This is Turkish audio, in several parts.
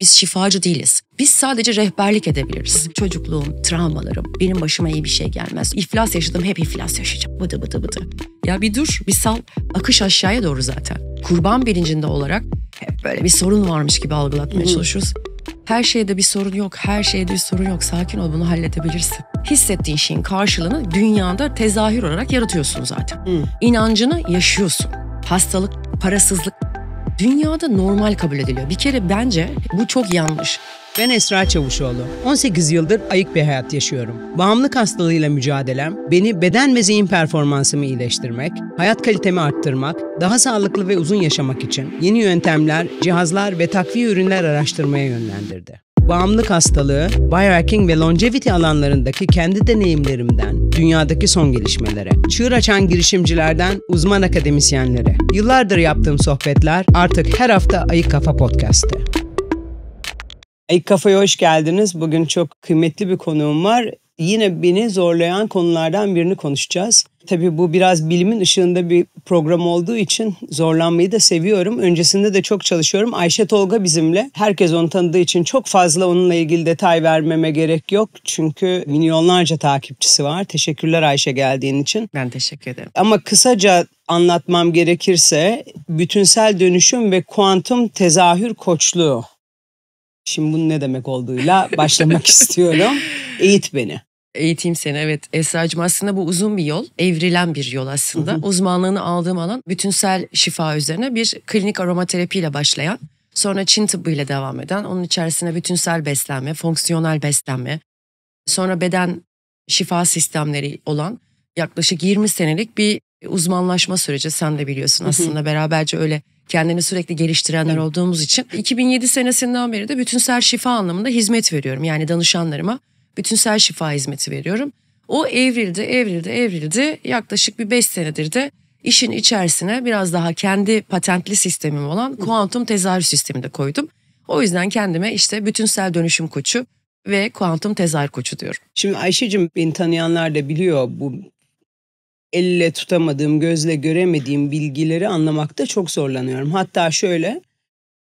Biz şifacı değiliz. Biz sadece rehberlik edebiliriz. Çocukluğum, travmalarım, benim başıma iyi bir şey gelmez. İflas yaşadım, hep iflas yaşayacağım. Bıdı bıdı bıdı. Ya bir dur, bir sal. Akış aşağıya doğru zaten. Kurban bilincinde olarak hep böyle bir sorun varmış gibi algılatmaya çalışıyoruz. Her şeyde bir sorun yok, her şeyde bir sorun yok. Sakin ol, bunu halledebilirsin. Hissettiğin şeyin karşılığını dünyada tezahür olarak yaratıyorsun zaten. Hı. İnancını yaşıyorsun. Hastalık, parasızlık, dünyada normal kabul ediliyor. Bir kere bence bu çok yanlış. Ben Esra Çavuşoğlu. 18 yıldır ayık bir hayat yaşıyorum. Bağımlılık hastalığıyla mücadelem, beni beden ve zihin performansımı iyileştirmek, hayat kalitemi arttırmak, daha sağlıklı ve uzun yaşamak için yeni yöntemler, cihazlar ve takviye ürünler araştırmaya yönlendirdi bağımlılık hastalığı, biohacking ve longevity alanlarındaki kendi deneyimlerimden, dünyadaki son gelişmelere, çığır açan girişimcilerden uzman akademisyenlere, yıllardır yaptığım sohbetler artık her hafta Ayık Kafa Podcast'te. Ayık Kafa'ya hoş geldiniz. Bugün çok kıymetli bir konuğum var yine beni zorlayan konulardan birini konuşacağız. Tabii bu biraz bilimin ışığında bir program olduğu için zorlanmayı da seviyorum. Öncesinde de çok çalışıyorum. Ayşe Tolga bizimle. Herkes onu tanıdığı için çok fazla onunla ilgili detay vermeme gerek yok. Çünkü milyonlarca takipçisi var. Teşekkürler Ayşe geldiğin için. Ben teşekkür ederim. Ama kısaca anlatmam gerekirse bütünsel dönüşüm ve kuantum tezahür koçluğu Şimdi bunun ne demek olduğuyla başlamak istiyorum. Eğit beni. Eğiteyim seni evet Esra'cığım aslında bu uzun bir yol evrilen bir yol aslında. Hı hı. Uzmanlığını aldığım alan bütünsel şifa üzerine bir klinik aromaterapiyle başlayan sonra Çin tıbbıyla devam eden onun içerisine bütünsel beslenme, fonksiyonel beslenme sonra beden şifa sistemleri olan yaklaşık 20 senelik bir uzmanlaşma süreci sen de biliyorsun aslında hı hı. beraberce öyle kendini sürekli geliştirenler evet. olduğumuz için 2007 senesinden beri de bütünsel şifa anlamında hizmet veriyorum. Yani danışanlarıma bütünsel şifa hizmeti veriyorum. O evrildi, evrildi, evrildi. Yaklaşık bir 5 senedir de işin içerisine biraz daha kendi patentli sistemim olan kuantum tezahür sistemi de koydum. O yüzden kendime işte bütünsel dönüşüm koçu ve kuantum tezahür koçu diyorum. Şimdi Ayşe'cim beni tanıyanlar da biliyor bu elle tutamadığım, gözle göremediğim bilgileri anlamakta çok zorlanıyorum. Hatta şöyle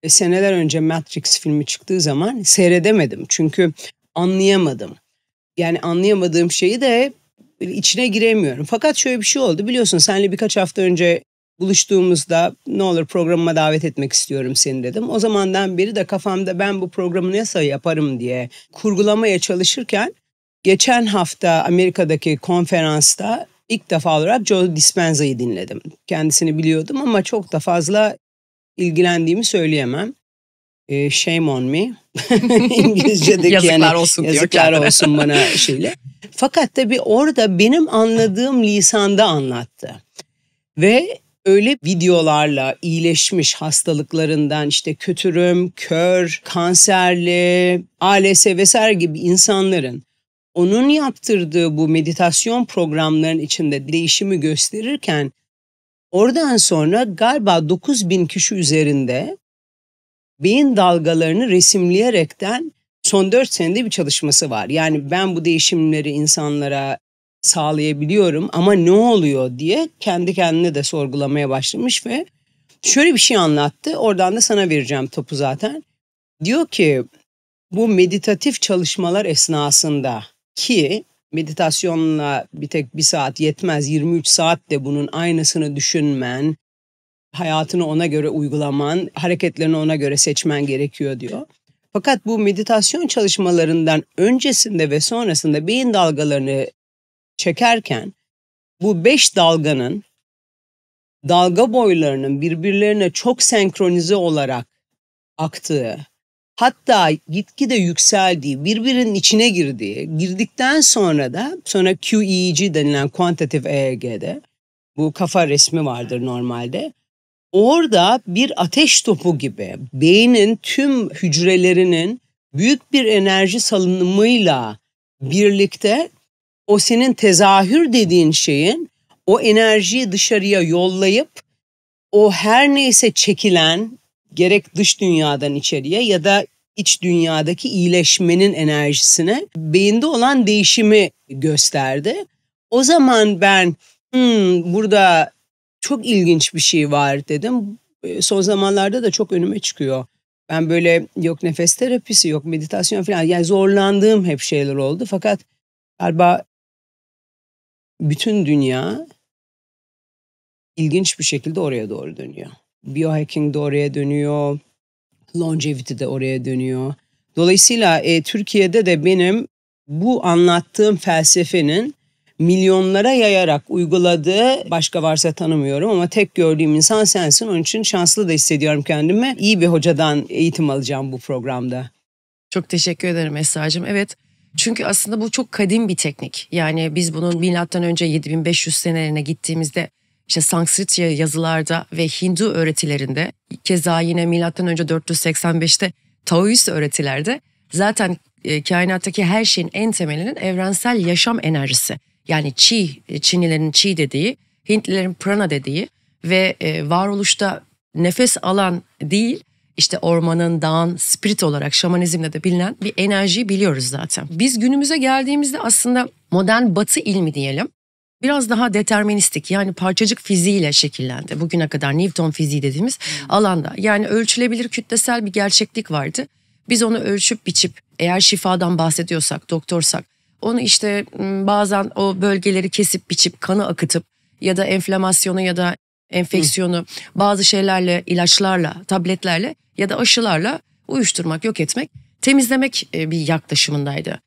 e, seneler önce Matrix filmi çıktığı zaman seyredemedim. Çünkü anlayamadım. Yani anlayamadığım şeyi de içine giremiyorum. Fakat şöyle bir şey oldu. Biliyorsun senle birkaç hafta önce buluştuğumuzda ne olur programıma davet etmek istiyorum seni dedim. O zamandan beri de kafamda ben bu programı nasıl yaparım diye kurgulamaya çalışırken geçen hafta Amerika'daki konferansta ilk defa olarak Joe Dispenza'yı dinledim. Kendisini biliyordum ama çok da fazla ilgilendiğimi söyleyemem e, shame on me. İngilizce'deki yazıklar yani, olsun yazıklar diyor olsun bana şeyle. Fakat tabii orada benim anladığım lisanda anlattı. Ve öyle videolarla iyileşmiş hastalıklarından işte kötürüm, kör, kanserli, ALS vesaire gibi insanların onun yaptırdığı bu meditasyon programlarının içinde değişimi gösterirken oradan sonra galiba 9 bin kişi üzerinde beyin dalgalarını resimleyerekten son 4 senede bir çalışması var. Yani ben bu değişimleri insanlara sağlayabiliyorum ama ne oluyor diye kendi kendine de sorgulamaya başlamış ve şöyle bir şey anlattı. Oradan da sana vereceğim topu zaten. Diyor ki bu meditatif çalışmalar esnasında ki meditasyonla bir tek bir saat yetmez 23 saat de bunun aynısını düşünmen hayatını ona göre uygulaman, hareketlerini ona göre seçmen gerekiyor diyor. Fakat bu meditasyon çalışmalarından öncesinde ve sonrasında beyin dalgalarını çekerken bu beş dalganın dalga boylarının birbirlerine çok senkronize olarak aktığı, hatta gitgide yükseldiği, birbirinin içine girdiği, girdikten sonra da sonra QEEG denilen kuantitatif EEG'de bu kafa resmi vardır normalde. Orada bir ateş topu gibi beynin tüm hücrelerinin büyük bir enerji salınımıyla birlikte o senin tezahür dediğin şeyin o enerjiyi dışarıya yollayıp o her neyse çekilen gerek dış dünyadan içeriye ya da iç dünyadaki iyileşmenin enerjisine beyinde olan değişimi gösterdi. O zaman ben hmm, burada çok ilginç bir şey var dedim. E, son zamanlarda da çok önüme çıkıyor. Ben böyle yok nefes terapisi, yok meditasyon falan yani zorlandığım hep şeyler oldu. Fakat galiba bütün dünya ilginç bir şekilde oraya doğru dönüyor. Biohacking de oraya dönüyor. Longevity de oraya dönüyor. Dolayısıyla e, Türkiye'de de benim bu anlattığım felsefenin milyonlara yayarak uyguladığı başka varsa tanımıyorum ama tek gördüğüm insan sensin. Onun için şanslı da hissediyorum kendimi. İyi bir hocadan eğitim alacağım bu programda. Çok teşekkür ederim Esra'cığım. Evet çünkü aslında bu çok kadim bir teknik. Yani biz bunun milattan önce 7500 senelerine gittiğimizde işte Sanskrit yazılarda ve Hindu öğretilerinde keza yine milattan önce 485'te Taoist öğretilerde zaten e, kainattaki her şeyin en temelinin evrensel yaşam enerjisi yani çi, e, Çinlilerin çi dediği, Hintlilerin prana dediği ve e, varoluşta nefes alan değil, işte ormanın, dağın, spirit olarak şamanizmle de bilinen bir enerjiyi biliyoruz zaten. Biz günümüze geldiğimizde aslında modern batı ilmi diyelim. Biraz daha deterministik yani parçacık fiziğiyle şekillendi. Bugüne kadar Newton fiziği dediğimiz hmm. alanda. Yani ölçülebilir kütlesel bir gerçeklik vardı. Biz onu ölçüp biçip eğer şifadan bahsediyorsak, doktorsak onu işte bazen o bölgeleri kesip biçip kanı akıtıp ya da enflamasyonu ya da enfeksiyonu Hı. bazı şeylerle ilaçlarla tabletlerle ya da aşılarla uyuşturmak yok etmek temizlemek e, bir yaklaşımındaydı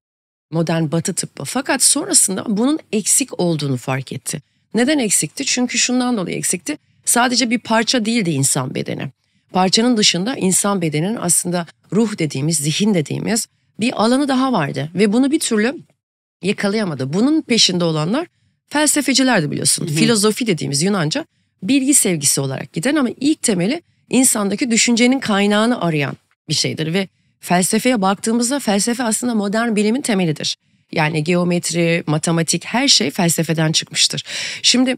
modern batı tıbbı. Fakat sonrasında bunun eksik olduğunu fark etti. Neden eksikti? Çünkü şundan dolayı eksikti. Sadece bir parça değildi insan bedeni. Parçanın dışında insan bedeninin aslında ruh dediğimiz, zihin dediğimiz bir alanı daha vardı. Ve bunu bir türlü yakalayamadı. Bunun peşinde olanlar felsefecilerdi biliyorsun. Hı hı. Filozofi dediğimiz Yunanca bilgi sevgisi olarak giden ama ilk temeli insandaki düşüncenin kaynağını arayan bir şeydir ve felsefeye baktığımızda felsefe aslında modern bilimin temelidir. Yani geometri, matematik her şey felsefeden çıkmıştır. Şimdi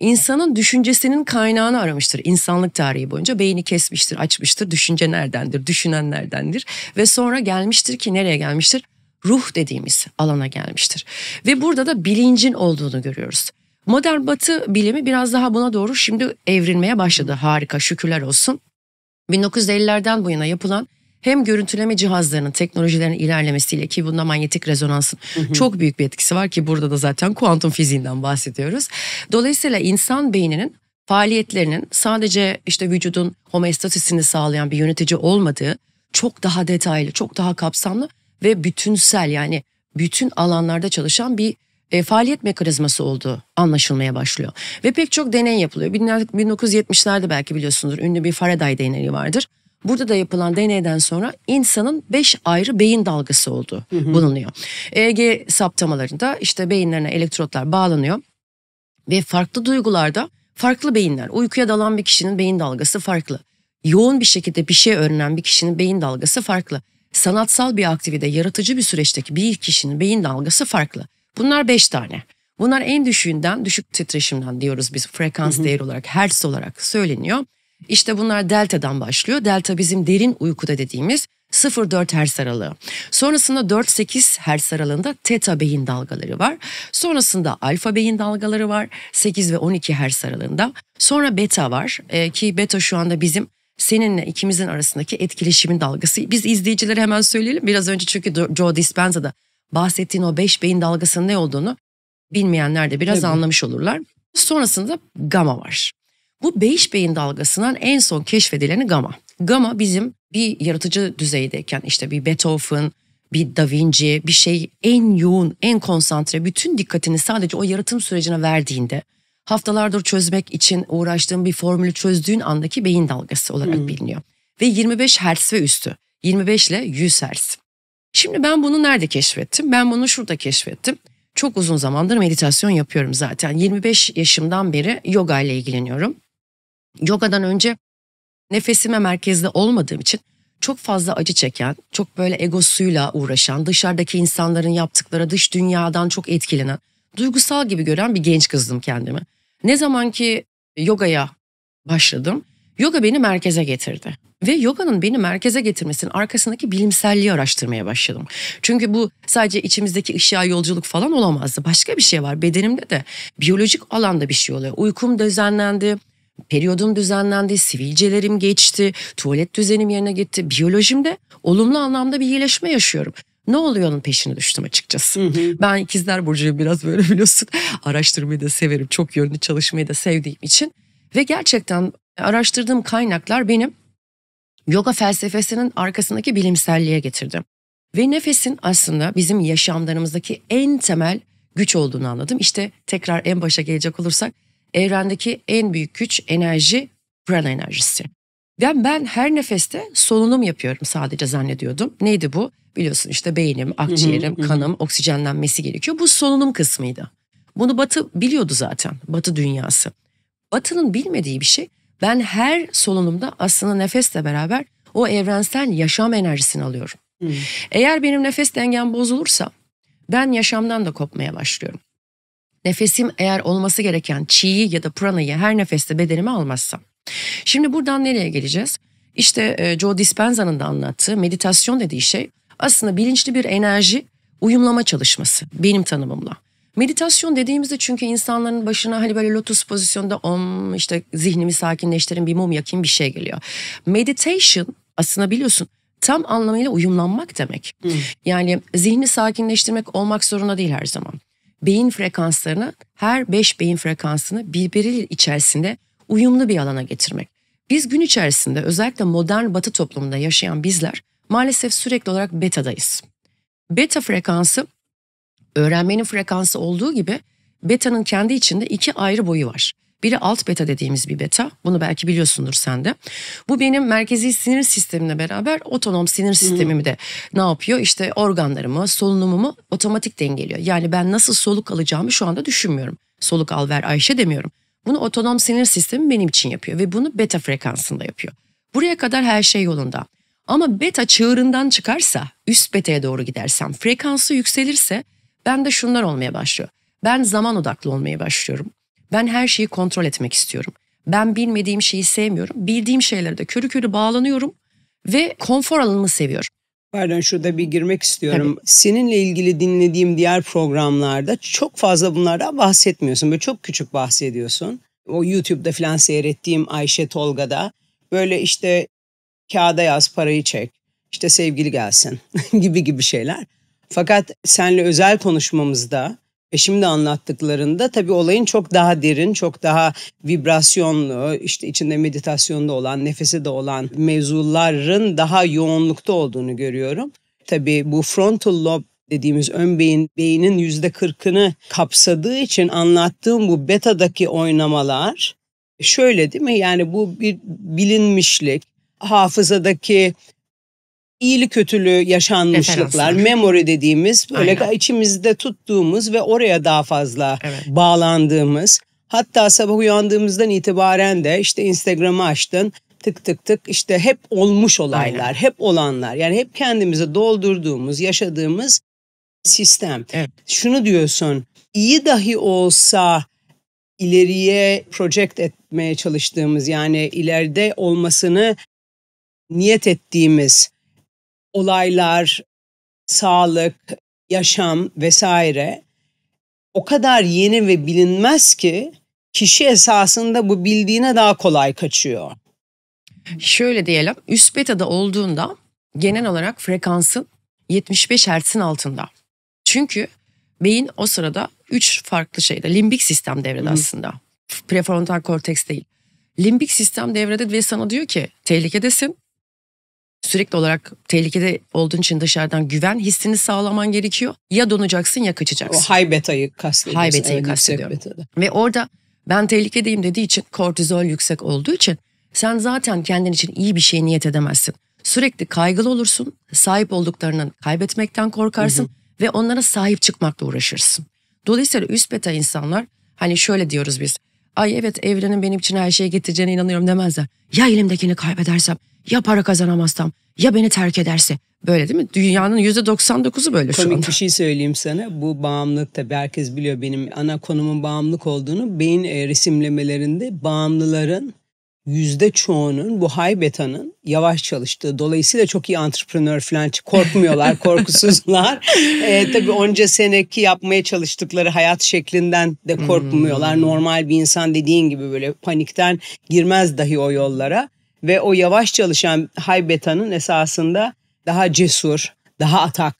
insanın düşüncesinin kaynağını aramıştır. İnsanlık tarihi boyunca beyni kesmiştir, açmıştır. Düşünce neredendir, düşünen neredendir ve sonra gelmiştir ki nereye gelmiştir? ruh dediğimiz alana gelmiştir. Ve burada da bilincin olduğunu görüyoruz. Modern batı bilimi biraz daha buna doğru şimdi evrilmeye başladı. Harika şükürler olsun. 1950'lerden bu yana yapılan hem görüntüleme cihazlarının teknolojilerin ilerlemesiyle ki bunda manyetik rezonansın hı hı. çok büyük bir etkisi var ki burada da zaten kuantum fiziğinden bahsediyoruz. Dolayısıyla insan beyninin faaliyetlerinin sadece işte vücudun homeostasisini sağlayan bir yönetici olmadığı çok daha detaylı, çok daha kapsamlı ve bütünsel yani bütün alanlarda çalışan bir e, faaliyet mekanizması olduğu anlaşılmaya başlıyor. Ve pek çok deney yapılıyor. 1970'lerde belki biliyorsunuz ünlü bir Faraday deneyi vardır. Burada da yapılan deneyden sonra insanın beş ayrı beyin dalgası olduğu hı hı. bulunuyor. EEG saptamalarında işte beyinlerine elektrotlar bağlanıyor ve farklı duygularda farklı beyinler. Uykuya dalan bir kişinin beyin dalgası farklı. Yoğun bir şekilde bir şey öğrenen bir kişinin beyin dalgası farklı sanatsal bir aktivite, yaratıcı bir süreçteki bir kişinin beyin dalgası farklı. Bunlar beş tane. Bunlar en düşüğünden, düşük titreşimden diyoruz biz frekans hı hı. değeri olarak, hertz olarak söyleniyor. İşte bunlar delta'dan başlıyor. Delta bizim derin uykuda dediğimiz 0-4 Hz aralığı. Sonrasında 4-8 Hz aralığında teta beyin dalgaları var. Sonrasında alfa beyin dalgaları var 8 ve 12 hertz aralığında. Sonra beta var e, ki beta şu anda bizim seninle ikimizin arasındaki etkileşimin dalgası. Biz izleyicilere hemen söyleyelim. Biraz önce çünkü Joe Dispenza'da bahsettiğin o beş beyin dalgasının ne olduğunu bilmeyenler de biraz evet. anlamış olurlar. Sonrasında gama var. Bu beş beyin dalgasından en son keşfedileni gama. Gama bizim bir yaratıcı düzeydeyken işte bir Beethoven, bir Da Vinci, bir şey en yoğun, en konsantre bütün dikkatini sadece o yaratım sürecine verdiğinde haftalardır çözmek için uğraştığın bir formülü çözdüğün andaki beyin dalgası olarak hmm. biliniyor. Ve 25 Hz ve üstü. 25 ile 100 Hz. Şimdi ben bunu nerede keşfettim? Ben bunu şurada keşfettim. Çok uzun zamandır meditasyon yapıyorum zaten. 25 yaşımdan beri yoga ile ilgileniyorum. Yogadan önce nefesime merkezde olmadığım için çok fazla acı çeken, çok böyle egosuyla uğraşan, dışarıdaki insanların yaptıkları, dış dünyadan çok etkilenen, duygusal gibi gören bir genç kızdım kendimi. Ne zaman ki yogaya başladım, yoga beni merkeze getirdi. Ve yoganın beni merkeze getirmesinin arkasındaki bilimselliği araştırmaya başladım. Çünkü bu sadece içimizdeki ışığa yolculuk falan olamazdı. Başka bir şey var bedenimde de biyolojik alanda bir şey oluyor. Uykum düzenlendi, periyodum düzenlendi, sivilcelerim geçti, tuvalet düzenim yerine gitti. Biyolojimde olumlu anlamda bir iyileşme yaşıyorum ne oluyor onun peşine düştüm açıkçası. Hı hı. Ben ikizler burcuyum biraz böyle biliyorsun. Araştırmayı da severim. Çok yönlü çalışmayı da sevdiğim için. Ve gerçekten araştırdığım kaynaklar benim yoga felsefesinin arkasındaki bilimselliğe getirdi. Ve nefesin aslında bizim yaşamlarımızdaki en temel güç olduğunu anladım. İşte tekrar en başa gelecek olursak evrendeki en büyük güç enerji prana enerjisi. Ben, ben her nefeste solunum yapıyorum sadece zannediyordum. Neydi bu? Biliyorsun işte beynim, akciğerim, kanım oksijenlenmesi gerekiyor. Bu solunum kısmıydı. Bunu Batı biliyordu zaten. Batı dünyası. Batı'nın bilmediği bir şey. Ben her solunumda aslında nefesle beraber o evrensel yaşam enerjisini alıyorum. Eğer benim nefes dengem bozulursa ben yaşamdan da kopmaya başlıyorum. Nefesim eğer olması gereken çiği ya da pranayı her nefeste bedenime almazsam Şimdi buradan nereye geleceğiz? İşte e, Joe Dispenza'nın da anlattığı meditasyon dediği şey aslında bilinçli bir enerji uyumlama çalışması benim tanımımla. Meditasyon dediğimizde çünkü insanların başına hani böyle lotus pozisyonda om işte zihnimi sakinleştirin bir mum yakayım bir şey geliyor. Meditation aslında biliyorsun tam anlamıyla uyumlanmak demek. Hmm. Yani zihni sakinleştirmek olmak zorunda değil her zaman. Beyin frekanslarını her beş beyin frekansını birbiri içerisinde uyumlu bir alana getirmek. Biz gün içerisinde özellikle modern batı toplumunda yaşayan bizler maalesef sürekli olarak beta'dayız. Beta frekansı öğrenmenin frekansı olduğu gibi beta'nın kendi içinde iki ayrı boyu var. Biri alt beta dediğimiz bir beta. Bunu belki biliyorsundur sen de. Bu benim merkezi sinir sistemimle beraber otonom sinir sistemimi de ne yapıyor? İşte organlarımı, solunumumu otomatik dengeliyor. Yani ben nasıl soluk alacağımı şu anda düşünmüyorum. Soluk al ver Ayşe demiyorum. Bunu otonom sinir sistemi benim için yapıyor ve bunu beta frekansında yapıyor. Buraya kadar her şey yolunda. Ama beta çığırından çıkarsa, üst beta'ya doğru gidersem, frekansı yükselirse ben de şunlar olmaya başlıyor. Ben zaman odaklı olmaya başlıyorum. Ben her şeyi kontrol etmek istiyorum. Ben bilmediğim şeyi sevmiyorum. Bildiğim şeylere de körü körü bağlanıyorum ve konfor alanını seviyorum. Pardon şurada bir girmek istiyorum. Tabii. Seninle ilgili dinlediğim diğer programlarda çok fazla bunlardan bahsetmiyorsun. Böyle çok küçük bahsediyorsun. O YouTube'da filan seyrettiğim Ayşe Tolga'da böyle işte kağıda yaz parayı çek. işte sevgili gelsin gibi gibi şeyler. Fakat senle özel konuşmamızda şimdi anlattıklarında tabii olayın çok daha derin, çok daha vibrasyonlu, işte içinde meditasyonda olan, nefesi de olan mevzuların daha yoğunlukta olduğunu görüyorum. Tabii bu frontal lobe dediğimiz ön beyin, beynin yüzde kırkını kapsadığı için anlattığım bu betadaki oynamalar şöyle değil mi? Yani bu bir bilinmişlik, hafızadaki iyili kötülü yaşanmışlıklar, memory dediğimiz böyle Aynen. içimizde tuttuğumuz ve oraya daha fazla evet. bağlandığımız. Hatta sabah uyandığımızdan itibaren de işte Instagram'ı açtın tık tık tık işte hep olmuş olaylar, Aynen. hep olanlar. Yani hep kendimize doldurduğumuz, yaşadığımız sistem. Evet. Şunu diyorsun, iyi dahi olsa ileriye project etmeye çalıştığımız yani ileride olmasını niyet ettiğimiz olaylar, sağlık, yaşam vesaire o kadar yeni ve bilinmez ki kişi esasında bu bildiğine daha kolay kaçıyor. Şöyle diyelim üst beta'da olduğunda genel olarak frekansın 75 Hz'in altında. Çünkü beyin o sırada 3 farklı şeyde limbik sistem devrede Hı. aslında. Prefrontal korteks değil. Limbik sistem devrede ve sana diyor ki tehlikedesin sürekli olarak tehlikede olduğun için dışarıdan güven hissini sağlaman gerekiyor. Ya donacaksın ya kaçacaksın. O high beta'yı kastediyorsun. High kastediyorum. Ve orada ben tehlikedeyim dediği için kortizol yüksek olduğu için sen zaten kendin için iyi bir şey niyet edemezsin. Sürekli kaygılı olursun, sahip olduklarının kaybetmekten korkarsın hı hı. ve onlara sahip çıkmakla uğraşırsın. Dolayısıyla üst beta insanlar hani şöyle diyoruz biz. Ay evet evrenin benim için her şeyi getireceğine inanıyorum demezler. Ya elimdekini kaybedersem ya para kazanamazsam? Ya beni terk ederse? Böyle değil mi? Dünyanın yüzde %99'u böyle Komik şu anda. bir şey söyleyeyim sana. Bu bağımlılık tabii herkes biliyor benim ana konumun bağımlılık olduğunu. Beyin e, resimlemelerinde bağımlıların yüzde çoğunun bu high beta'nın yavaş çalıştığı dolayısıyla çok iyi antreprenör falan korkmuyorlar korkusuzlar e, tabii onca seneki yapmaya çalıştıkları hayat şeklinden de korkmuyorlar hmm. normal bir insan dediğin gibi böyle panikten girmez dahi o yollara ve o yavaş çalışan high beta'nın esasında daha cesur, daha atak,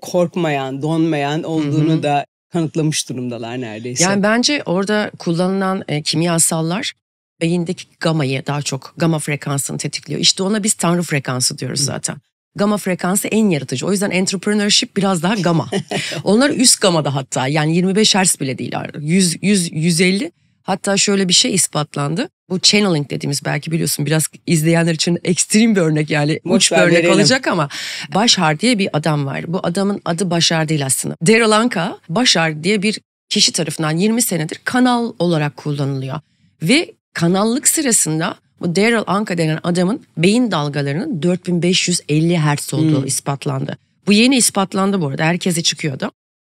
korkmayan, donmayan olduğunu Hı-hı. da kanıtlamış durumdalar neredeyse. Yani bence orada kullanılan e, kimyasallar beyindeki gamayı daha çok gama frekansını tetikliyor. İşte ona biz tanrı frekansı diyoruz zaten. Gama frekansı en yaratıcı. O yüzden entrepreneurship biraz daha gama. Onlar üst gamada hatta yani 25 Hz bile değil. 100, 100, 150 Hatta şöyle bir şey ispatlandı. Bu channeling dediğimiz belki biliyorsun biraz izleyenler için ekstrem bir örnek yani Mutlaka uç bir örnek verelim. olacak ama Başar diye bir adam var. Bu adamın adı Başar değil aslında. Daryl Anka Başar diye bir kişi tarafından 20 senedir kanal olarak kullanılıyor. Ve kanallık sırasında bu Daryl Anka denen adamın beyin dalgalarının 4550 hertz olduğu hmm. ispatlandı. Bu yeni ispatlandı bu arada herkese çıkıyordu.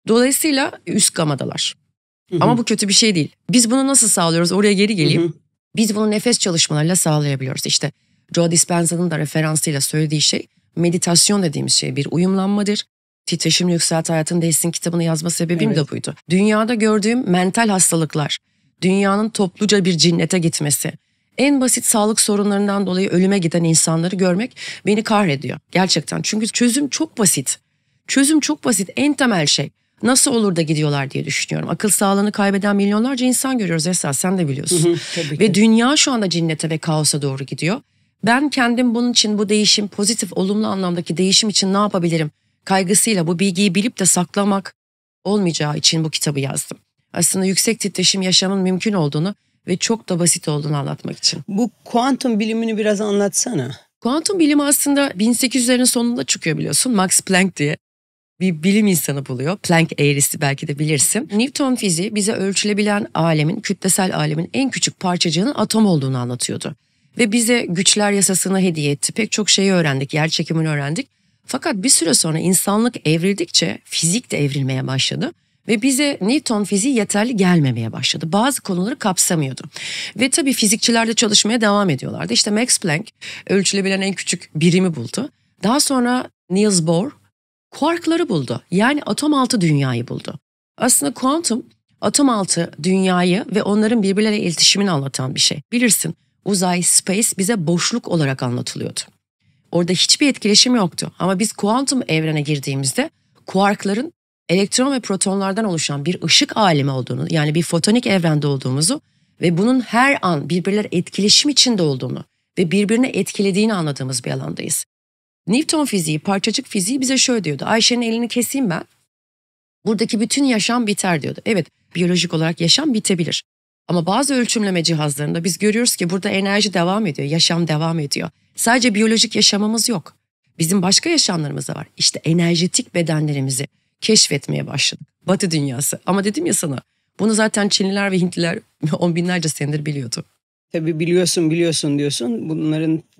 Dolayısıyla üst gamadalar. Hı -hı. Ama bu kötü bir şey değil. Biz bunu nasıl sağlıyoruz? Oraya geri geleyim. Hı -hı. Biz bunu nefes çalışmalarıyla sağlayabiliyoruz. İşte Joe Dispenza'nın da referansıyla söylediği şey meditasyon dediğimiz şey bir uyumlanmadır. Titreşimli Yükselt Hayatın Değilsin kitabını yazma sebebim evet. de buydu. Dünyada gördüğüm mental hastalıklar, dünyanın topluca bir cinnete gitmesi, en basit sağlık sorunlarından dolayı ölüme giden insanları görmek beni kahrediyor. Gerçekten çünkü çözüm çok basit. Çözüm çok basit en temel şey nasıl olur da gidiyorlar diye düşünüyorum. Akıl sağlığını kaybeden milyonlarca insan görüyoruz esas sen de biliyorsun. ve dünya şu anda cinnete ve kaosa doğru gidiyor. Ben kendim bunun için bu değişim pozitif olumlu anlamdaki değişim için ne yapabilirim kaygısıyla bu bilgiyi bilip de saklamak olmayacağı için bu kitabı yazdım. Aslında yüksek titreşim yaşamın mümkün olduğunu ve çok da basit olduğunu anlatmak için. Bu kuantum bilimini biraz anlatsana. Kuantum bilimi aslında 1800'lerin sonunda çıkıyor biliyorsun Max Planck diye bir bilim insanı buluyor. Planck eğrisi belki de bilirsin. Newton fiziği bize ölçülebilen alemin, kütlesel alemin en küçük parçacığının atom olduğunu anlatıyordu. Ve bize güçler yasasını hediye etti. Pek çok şeyi öğrendik, yer çekimini öğrendik. Fakat bir süre sonra insanlık evrildikçe fizik de evrilmeye başladı ve bize Newton fiziği yeterli gelmemeye başladı. Bazı konuları kapsamıyordu. Ve tabii fizikçiler de çalışmaya devam ediyorlardı. İşte Max Planck ölçülebilen en küçük birimi buldu. Daha sonra Niels Bohr kuarkları buldu. Yani atom altı dünyayı buldu. Aslında kuantum atom altı dünyayı ve onların birbirleriyle iletişimini anlatan bir şey. Bilirsin uzay, space bize boşluk olarak anlatılıyordu. Orada hiçbir etkileşim yoktu ama biz kuantum evrene girdiğimizde kuarkların elektron ve protonlardan oluşan bir ışık alemi olduğunu yani bir fotonik evrende olduğumuzu ve bunun her an birbirler etkileşim içinde olduğunu ve birbirini etkilediğini anladığımız bir alandayız. Newton fiziği, parçacık fiziği bize şöyle diyordu. Ayşe'nin elini keseyim ben. Buradaki bütün yaşam biter diyordu. Evet, biyolojik olarak yaşam bitebilir. Ama bazı ölçümleme cihazlarında biz görüyoruz ki burada enerji devam ediyor, yaşam devam ediyor. Sadece biyolojik yaşamımız yok. Bizim başka yaşamlarımız da var. İşte enerjetik bedenlerimizi keşfetmeye başladık. Batı dünyası. Ama dedim ya sana bunu zaten Çinliler ve Hintliler on binlerce senedir biliyordu. Tabii biliyorsun biliyorsun diyorsun. Bunların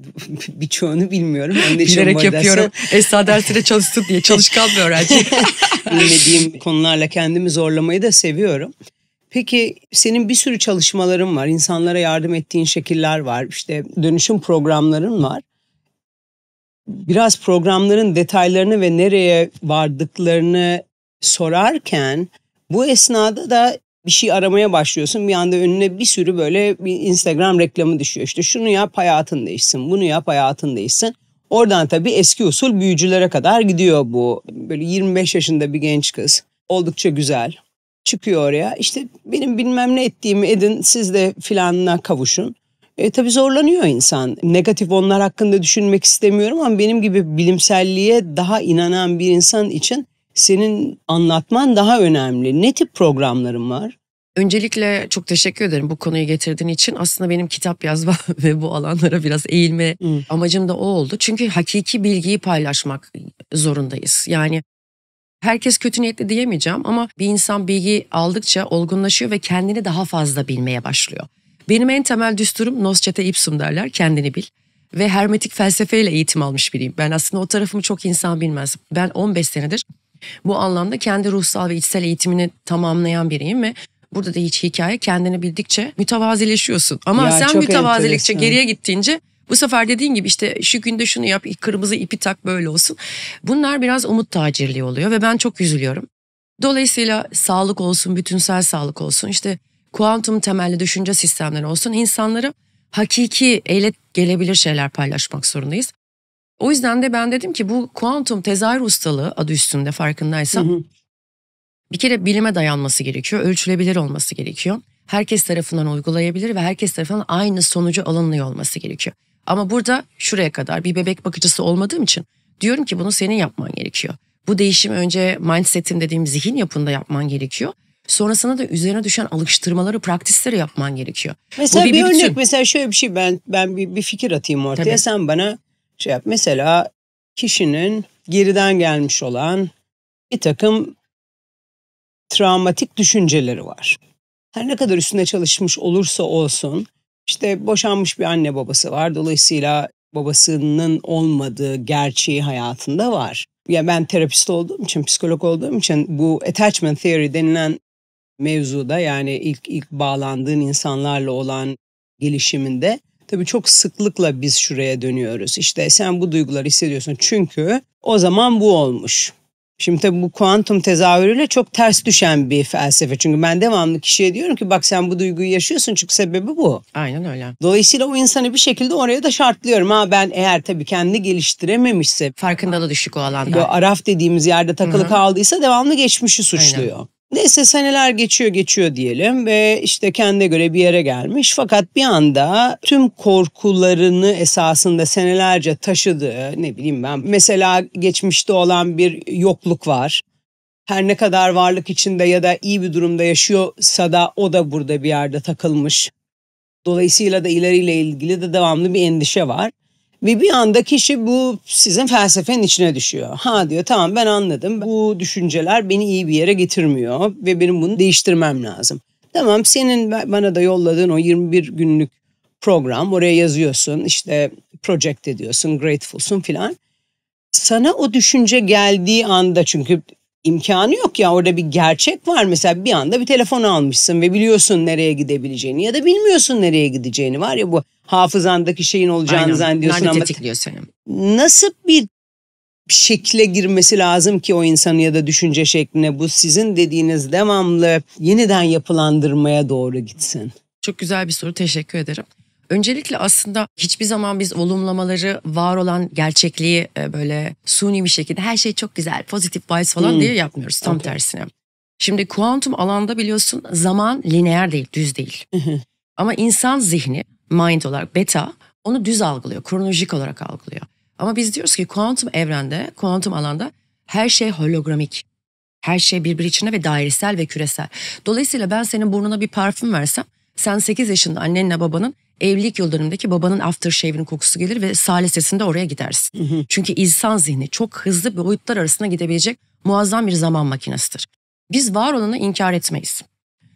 birçoğunu bilmiyorum. Bilerek yapıyorum. Derse... Esra dersiyle çalışsın diye çalışkan bir öğrenci. Bilmediğim konularla kendimi zorlamayı da seviyorum. Peki senin bir sürü çalışmaların var. İnsanlara yardım ettiğin şekiller var. İşte dönüşüm programların var. Biraz programların detaylarını ve nereye vardıklarını sorarken bu esnada da bir şey aramaya başlıyorsun. Bir anda önüne bir sürü böyle bir Instagram reklamı düşüyor. İşte şunu yap hayatın değişsin, bunu yap hayatın değişsin. Oradan tabii eski usul büyücülere kadar gidiyor bu. Böyle 25 yaşında bir genç kız. Oldukça güzel. Çıkıyor oraya. İşte benim bilmem ne ettiğimi edin siz de filanına kavuşun. E, tabii zorlanıyor insan. Negatif onlar hakkında düşünmek istemiyorum ama benim gibi bilimselliğe daha inanan bir insan için senin anlatman daha önemli. Ne tip programların var? Öncelikle çok teşekkür ederim bu konuyu getirdiğin için. Aslında benim kitap yazma ve bu alanlara biraz eğilme hmm. amacım da o oldu. Çünkü hakiki bilgiyi paylaşmak zorundayız. Yani herkes kötü niyetli diyemeyeceğim ama bir insan bilgi aldıkça olgunlaşıyor ve kendini daha fazla bilmeye başlıyor. Benim en temel düsturum Noscete Ipsum derler, kendini bil. Ve hermetik felsefeyle eğitim almış biriyim. Ben aslında o tarafımı çok insan bilmez. Ben 15 senedir bu anlamda kendi ruhsal ve içsel eğitimini tamamlayan biriyim ve burada da hiç hikaye kendini bildikçe mütevazileşiyorsun. Ama ya sen mütevazilikçe enteresan. geriye gittiğince bu sefer dediğin gibi işte şu günde şunu yap, kırmızı ipi tak böyle olsun. Bunlar biraz umut tacirliği oluyor ve ben çok üzülüyorum. Dolayısıyla sağlık olsun, bütünsel sağlık olsun, işte kuantum temelli düşünce sistemleri olsun insanları hakiki eyle gelebilir şeyler paylaşmak zorundayız. O yüzden de ben dedim ki bu kuantum tezahür ustalığı adı üstünde farkındaysan. Hı hı. Bir kere bilime dayanması gerekiyor, ölçülebilir olması gerekiyor. Herkes tarafından uygulayabilir ve herkes tarafından aynı sonucu alınıyor olması gerekiyor. Ama burada şuraya kadar bir bebek bakıcısı olmadığım için diyorum ki bunu senin yapman gerekiyor. Bu değişimi önce mindset'im dediğim zihin yapında yapman gerekiyor. Sonrasında da üzerine düşen alıştırmaları, praktisleri yapman gerekiyor. Mesela bir, bir örnek bütün. mesela şöyle bir şey ben ben bir, bir fikir atayım ortaya. Tabii. Sen bana şey yap. Mesela kişinin geriden gelmiş olan bir takım travmatik düşünceleri var. Her ne kadar üstüne çalışmış olursa olsun işte boşanmış bir anne babası var. Dolayısıyla babasının olmadığı gerçeği hayatında var. Ya ben terapist olduğum için, psikolog olduğum için bu attachment theory denilen mevzuda yani ilk ilk bağlandığın insanlarla olan gelişiminde Tabii çok sıklıkla biz şuraya dönüyoruz. İşte sen bu duyguları hissediyorsun çünkü o zaman bu olmuş. Şimdi tabii bu kuantum tezahürüyle çok ters düşen bir felsefe. Çünkü ben devamlı kişiye diyorum ki bak sen bu duyguyu yaşıyorsun çünkü sebebi bu. Aynen öyle. Dolayısıyla o insanı bir şekilde oraya da şartlıyorum. Ha ben eğer tabii kendi geliştirememişse. Farkındalığı düşük o alanda. Ya, araf dediğimiz yerde takılı Hı-hı. kaldıysa devamlı geçmişi suçluyor. Aynen. Neyse seneler geçiyor geçiyor diyelim ve işte kendine göre bir yere gelmiş. Fakat bir anda tüm korkularını esasında senelerce taşıdığı ne bileyim ben mesela geçmişte olan bir yokluk var. Her ne kadar varlık içinde ya da iyi bir durumda yaşıyorsa da o da burada bir yerde takılmış. Dolayısıyla da ileriyle ilgili de devamlı bir endişe var. Ve bir anda kişi bu sizin felsefenin içine düşüyor. Ha diyor tamam ben anladım. Bu düşünceler beni iyi bir yere getirmiyor ve benim bunu değiştirmem lazım. Tamam senin bana da yolladığın o 21 günlük program oraya yazıyorsun işte project ediyorsun grateful'sun filan. Sana o düşünce geldiği anda çünkü imkanı yok ya orada bir gerçek var mesela bir anda bir telefon almışsın ve biliyorsun nereye gidebileceğini ya da bilmiyorsun nereye gideceğini var ya bu hafızandaki şeyin olacağını Aynen. zannediyorsun Nerede ama tetikliyor seni. nasıl bir şekle girmesi lazım ki o insanı ya da düşünce şekline bu sizin dediğiniz devamlı yeniden yapılandırmaya doğru gitsin. Çok güzel bir soru teşekkür ederim. Öncelikle aslında hiçbir zaman biz olumlamaları var olan gerçekliği e, böyle suni bir şekilde her şey çok güzel pozitif vibes falan hmm. diye yapmıyoruz tam okay. tersine. Şimdi kuantum alanda biliyorsun zaman lineer değil düz değil. Ama insan zihni mind olarak beta onu düz algılıyor, kronolojik olarak algılıyor. Ama biz diyoruz ki kuantum evrende, kuantum alanda her şey hologramik. Her şey birbiri içinde ve dairesel ve küresel. Dolayısıyla ben senin burnuna bir parfüm versem sen 8 yaşında annenle babanın evlilik yıl babanın babanın aftershave'in kokusu gelir ve salisesinde oraya gidersin. Çünkü insan zihni çok hızlı boyutlar arasında gidebilecek muazzam bir zaman makinesidir. Biz var olanı inkar etmeyiz.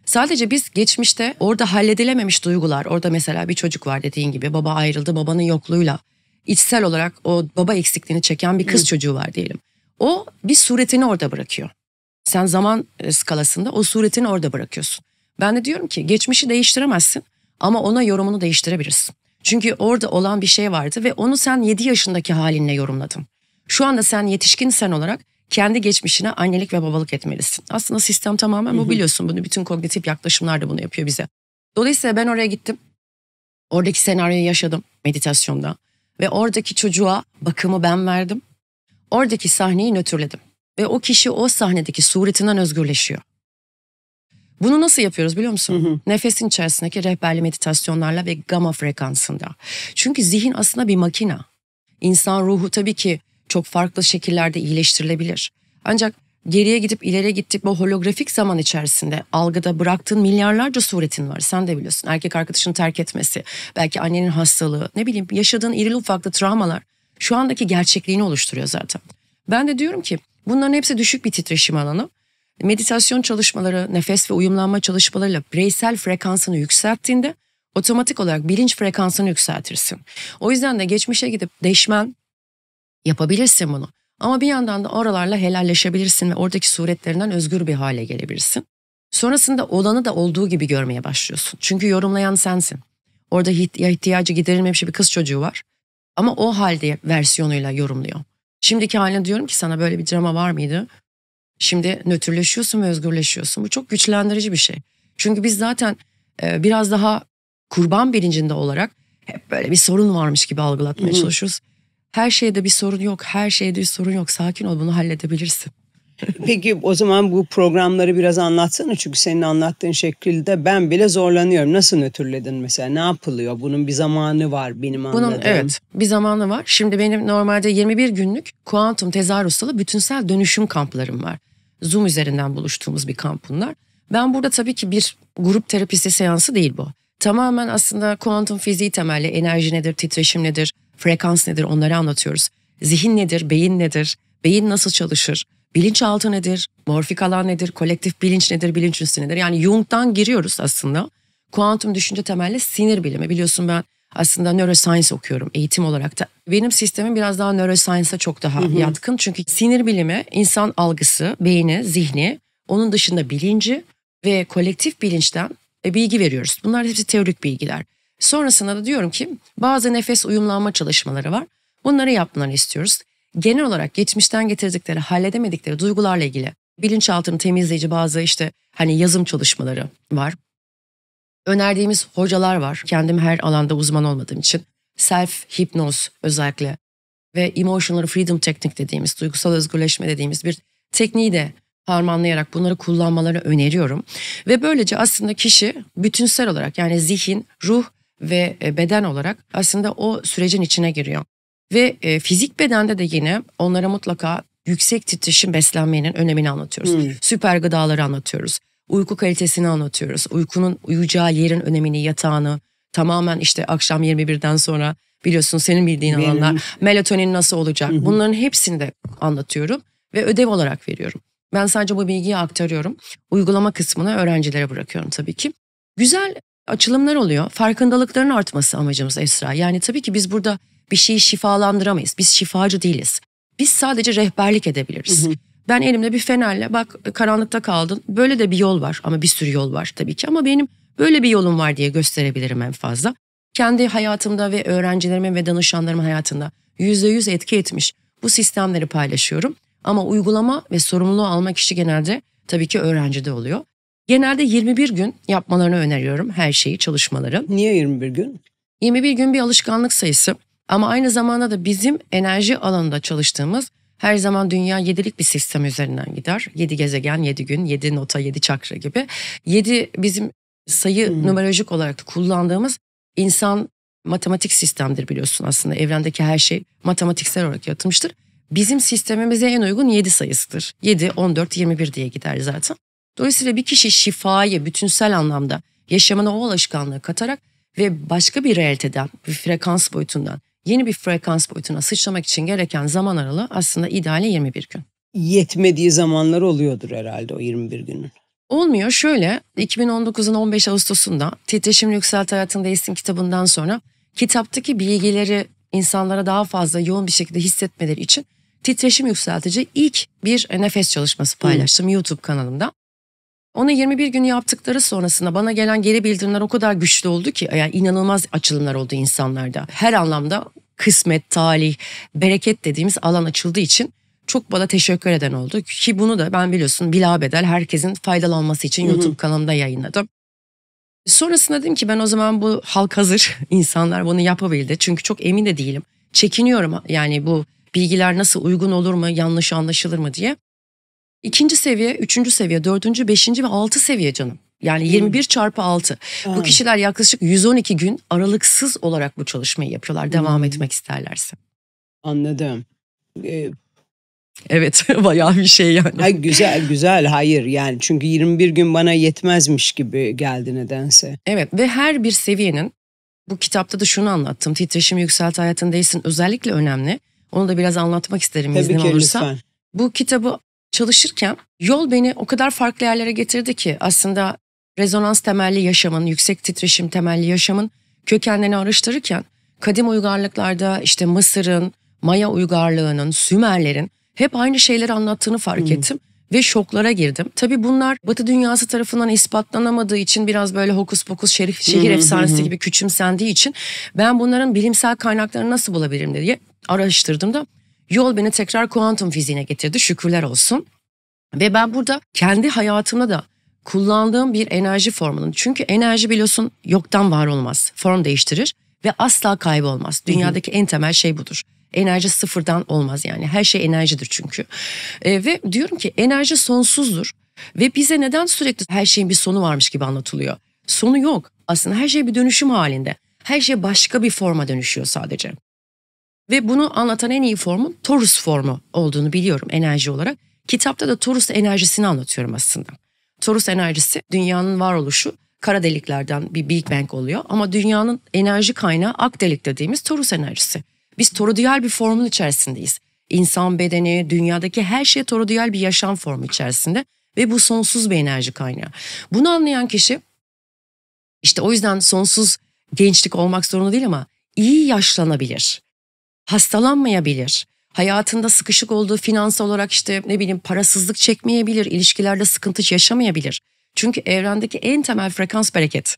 Sadece biz geçmişte orada halledilememiş duygular, orada mesela bir çocuk var dediğin gibi baba ayrıldı, babanın yokluğuyla içsel olarak o baba eksikliğini çeken bir kız Hı. çocuğu var diyelim. O bir suretini orada bırakıyor. Sen zaman e, skalasında o suretini orada bırakıyorsun. Ben de diyorum ki geçmişi değiştiremezsin ama ona yorumunu değiştirebilirsin. Çünkü orada olan bir şey vardı ve onu sen 7 yaşındaki halinle yorumladın. Şu anda sen yetişkin sen olarak kendi geçmişine annelik ve babalık etmelisin. Aslında sistem tamamen bu biliyorsun bunu. Bütün kognitif yaklaşımlar da bunu yapıyor bize. Dolayısıyla ben oraya gittim. Oradaki senaryoyu yaşadım meditasyonda. Ve oradaki çocuğa bakımı ben verdim. Oradaki sahneyi nötrledim. Ve o kişi o sahnedeki suretinden özgürleşiyor. Bunu nasıl yapıyoruz biliyor musun? Hı hı. Nefesin içerisindeki rehberli meditasyonlarla ve gamma frekansında. Çünkü zihin aslında bir makina. İnsan ruhu tabii ki çok farklı şekillerde iyileştirilebilir. Ancak geriye gidip ileriye gittik bu holografik zaman içerisinde algıda bıraktığın milyarlarca suretin var. Sen de biliyorsun erkek arkadaşını terk etmesi, belki annenin hastalığı, ne bileyim yaşadığın irili ufaklı travmalar şu andaki gerçekliğini oluşturuyor zaten. Ben de diyorum ki bunların hepsi düşük bir titreşim alanı. Meditasyon çalışmaları, nefes ve uyumlanma çalışmalarıyla bireysel frekansını yükselttiğinde otomatik olarak bilinç frekansını yükseltirsin. O yüzden de geçmişe gidip deşmen, Yapabilirsin bunu. Ama bir yandan da oralarla helalleşebilirsin ve oradaki suretlerinden özgür bir hale gelebilirsin. Sonrasında olanı da olduğu gibi görmeye başlıyorsun. Çünkü yorumlayan sensin. Orada ya ihtiyacı giderilmemiş bir kız çocuğu var. Ama o halde versiyonuyla yorumluyor. Şimdiki haline diyorum ki sana böyle bir drama var mıydı? Şimdi nötrleşiyorsun ve özgürleşiyorsun. Bu çok güçlendirici bir şey. Çünkü biz zaten e, biraz daha kurban bilincinde olarak hep böyle bir sorun varmış gibi algılatmaya çalışıyoruz. Her şeyde bir sorun yok, her şeyde bir sorun yok. Sakin ol bunu halledebilirsin. Peki o zaman bu programları biraz anlatsana çünkü senin anlattığın şekilde ben bile zorlanıyorum. Nasıl nötrledin mesela? Ne yapılıyor? Bunun bir zamanı var benim anladığım. Bunun evet bir zamanı var. Şimdi benim normalde 21 günlük kuantum tezarrusalı bütünsel dönüşüm kamplarım var. Zoom üzerinden buluştuğumuz bir kamp bunlar. Ben burada tabii ki bir grup terapisi seansı değil bu. Tamamen aslında kuantum fiziği temelli enerji nedir, titreşim nedir, Frekans nedir onları anlatıyoruz. Zihin nedir, beyin nedir, beyin nasıl çalışır, bilinçaltı nedir, morfik alan nedir, kolektif bilinç nedir, bilinç üstü nedir? Yani Jung'dan giriyoruz aslında. Kuantum düşünce temelli sinir bilimi. Biliyorsun ben aslında neuroscience okuyorum eğitim olarak da. Benim sistemim biraz daha neuroscience'a çok daha hı hı. yatkın. Çünkü sinir bilimi insan algısı, beyni, zihni, onun dışında bilinci ve kolektif bilinçten e, bilgi veriyoruz. Bunlar hepsi teorik bilgiler. Sonrasında da diyorum ki bazı nefes uyumlanma çalışmaları var. Bunları yapmalarını istiyoruz. Genel olarak geçmişten getirdikleri, halledemedikleri duygularla ilgili bilinçaltını temizleyici bazı işte hani yazım çalışmaları var. Önerdiğimiz hocalar var. Kendim her alanda uzman olmadığım için. Self hipnoz özellikle ve emotional freedom teknik dediğimiz, duygusal özgürleşme dediğimiz bir tekniği de harmanlayarak bunları kullanmaları öneriyorum. Ve böylece aslında kişi bütünsel olarak yani zihin, ruh ve e, beden olarak aslında o sürecin içine giriyor. Ve e, fizik bedende de yine onlara mutlaka yüksek titreşim beslenmenin önemini anlatıyoruz. Hmm. Süper gıdaları anlatıyoruz. Uyku kalitesini anlatıyoruz. Uykunun uyuyacağı yerin önemini, yatağını, tamamen işte akşam 21'den sonra biliyorsun senin bildiğin Benim. alanlar melatonin nasıl olacak hı bunların hepsini de anlatıyorum ve ödev olarak veriyorum. Ben sadece bu bilgiyi aktarıyorum. Uygulama kısmını öğrencilere bırakıyorum tabii ki. Güzel açılımlar oluyor. Farkındalıkların artması amacımız Esra. Yani tabii ki biz burada bir şeyi şifalandıramayız. Biz şifacı değiliz. Biz sadece rehberlik edebiliriz. Hı hı. Ben elimde bir fenerle bak karanlıkta kaldın. Böyle de bir yol var ama bir sürü yol var tabii ki ama benim böyle bir yolum var diye gösterebilirim en fazla. Kendi hayatımda ve öğrencilerimin ve danışanlarımın hayatında yüzde yüz etki etmiş bu sistemleri paylaşıyorum. Ama uygulama ve sorumluluğu alma kişi genelde tabii ki öğrencide oluyor. Genelde 21 gün yapmalarını öneriyorum her şeyi, çalışmaları. Niye 21 gün? 21 gün bir alışkanlık sayısı ama aynı zamanda da bizim enerji alanında çalıştığımız her zaman dünya yedilik bir sistem üzerinden gider. Yedi gezegen, yedi gün, yedi nota, yedi çakra gibi. Yedi bizim sayı hmm. numerolojik olarak da kullandığımız insan matematik sistemdir biliyorsun aslında. Evrendeki her şey matematiksel olarak yatmıştır. Bizim sistemimize en uygun yedi sayısıdır. 7, 14, 21 diye gider zaten. Dolayısıyla bir kişi şifayı bütünsel anlamda yaşamına o alışkanlığı katarak ve başka bir realiteden, bir frekans boyutundan yeni bir frekans boyutuna sıçramak için gereken zaman aralığı aslında ideali 21 gün. Yetmediği zamanlar oluyordur herhalde o 21 günün. Olmuyor şöyle 2019'un 15 Ağustos'unda Titreşim Yükselt hayatında Değilsin kitabından sonra kitaptaki bilgileri insanlara daha fazla yoğun bir şekilde hissetmeleri için titreşim yükseltici ilk bir nefes çalışması paylaştım Hı. YouTube kanalımda. Onu 21 gün yaptıkları sonrasında bana gelen geri bildirimler o kadar güçlü oldu ki yani inanılmaz açılımlar oldu insanlarda. Her anlamda kısmet, talih, bereket dediğimiz alan açıldığı için çok bana teşekkür eden oldu. Ki bunu da ben biliyorsun bila bedel herkesin faydalanması için YouTube hı kanalımda yayınladım. Sonrasında dedim ki ben o zaman bu halk hazır insanlar bunu yapabildi. Çünkü çok emin de değilim. Çekiniyorum yani bu bilgiler nasıl uygun olur mu yanlış anlaşılır mı diye. İkinci seviye, üçüncü seviye, dördüncü, beşinci ve altı seviye canım. Yani 21 hmm. çarpı 6. Bu kişiler yaklaşık 112 gün aralıksız olarak bu çalışmayı yapıyorlar. Devam hmm. etmek isterlerse. Anladım. Ee, evet bayağı bir şey yani. Ay güzel güzel hayır yani çünkü 21 gün bana yetmezmiş gibi geldi nedense. Evet ve her bir seviyenin bu kitapta da şunu anlattım. Titreşim yükselt hayatındaysın özellikle önemli. Onu da biraz anlatmak isterim Tabii iznin ki, olursa. Lütfen. Bu kitabı çalışırken yol beni o kadar farklı yerlere getirdi ki aslında rezonans temelli yaşamın, yüksek titreşim temelli yaşamın kökenlerini araştırırken kadim uygarlıklarda işte Mısır'ın, Maya uygarlığının, Sümerlerin hep aynı şeyleri anlattığını fark hmm. ettim ve şoklara girdim. Tabii bunlar Batı dünyası tarafından ispatlanamadığı için biraz böyle hokus pokus şerif, şehir efsanesi gibi küçümsendiği için ben bunların bilimsel kaynaklarını nasıl bulabilirim diye araştırdım da Yol beni tekrar kuantum fiziğine getirdi şükürler olsun. Ve ben burada kendi hayatımda da kullandığım bir enerji formunun. Çünkü enerji biliyorsun yoktan var olmaz. Form değiştirir ve asla kaybolmaz. Dünyadaki en temel şey budur. Enerji sıfırdan olmaz yani. Her şey enerjidir çünkü. E, ve diyorum ki enerji sonsuzdur. Ve bize neden sürekli her şeyin bir sonu varmış gibi anlatılıyor? Sonu yok. Aslında her şey bir dönüşüm halinde. Her şey başka bir forma dönüşüyor sadece. Ve bunu anlatan en iyi formun Torus formu olduğunu biliyorum enerji olarak. Kitapta da Torus enerjisini anlatıyorum aslında. Torus enerjisi dünyanın varoluşu kara deliklerden bir Big Bang oluyor. Ama dünyanın enerji kaynağı ak delik dediğimiz Torus enerjisi. Biz torodiyal bir formun içerisindeyiz. İnsan bedeni, dünyadaki her şey torodiyal bir yaşam formu içerisinde ve bu sonsuz bir enerji kaynağı. Bunu anlayan kişi işte o yüzden sonsuz gençlik olmak zorunda değil ama iyi yaşlanabilir hastalanmayabilir. Hayatında sıkışık olduğu finansal olarak işte ne bileyim parasızlık çekmeyebilir, ilişkilerde sıkıntı yaşamayabilir. Çünkü evrendeki en temel frekans bereket.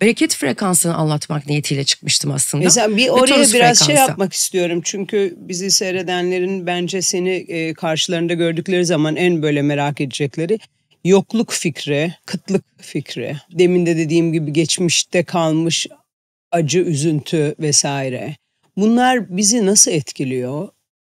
Bereket frekansını anlatmak niyetiyle çıkmıştım aslında. Mesela bir oraya Metorus biraz şey frekansı. şey yapmak istiyorum. Çünkü bizi seyredenlerin bence seni e, karşılarında gördükleri zaman en böyle merak edecekleri yokluk fikri, kıtlık fikri. Demin de dediğim gibi geçmişte kalmış acı, üzüntü vesaire. Bunlar bizi nasıl etkiliyor?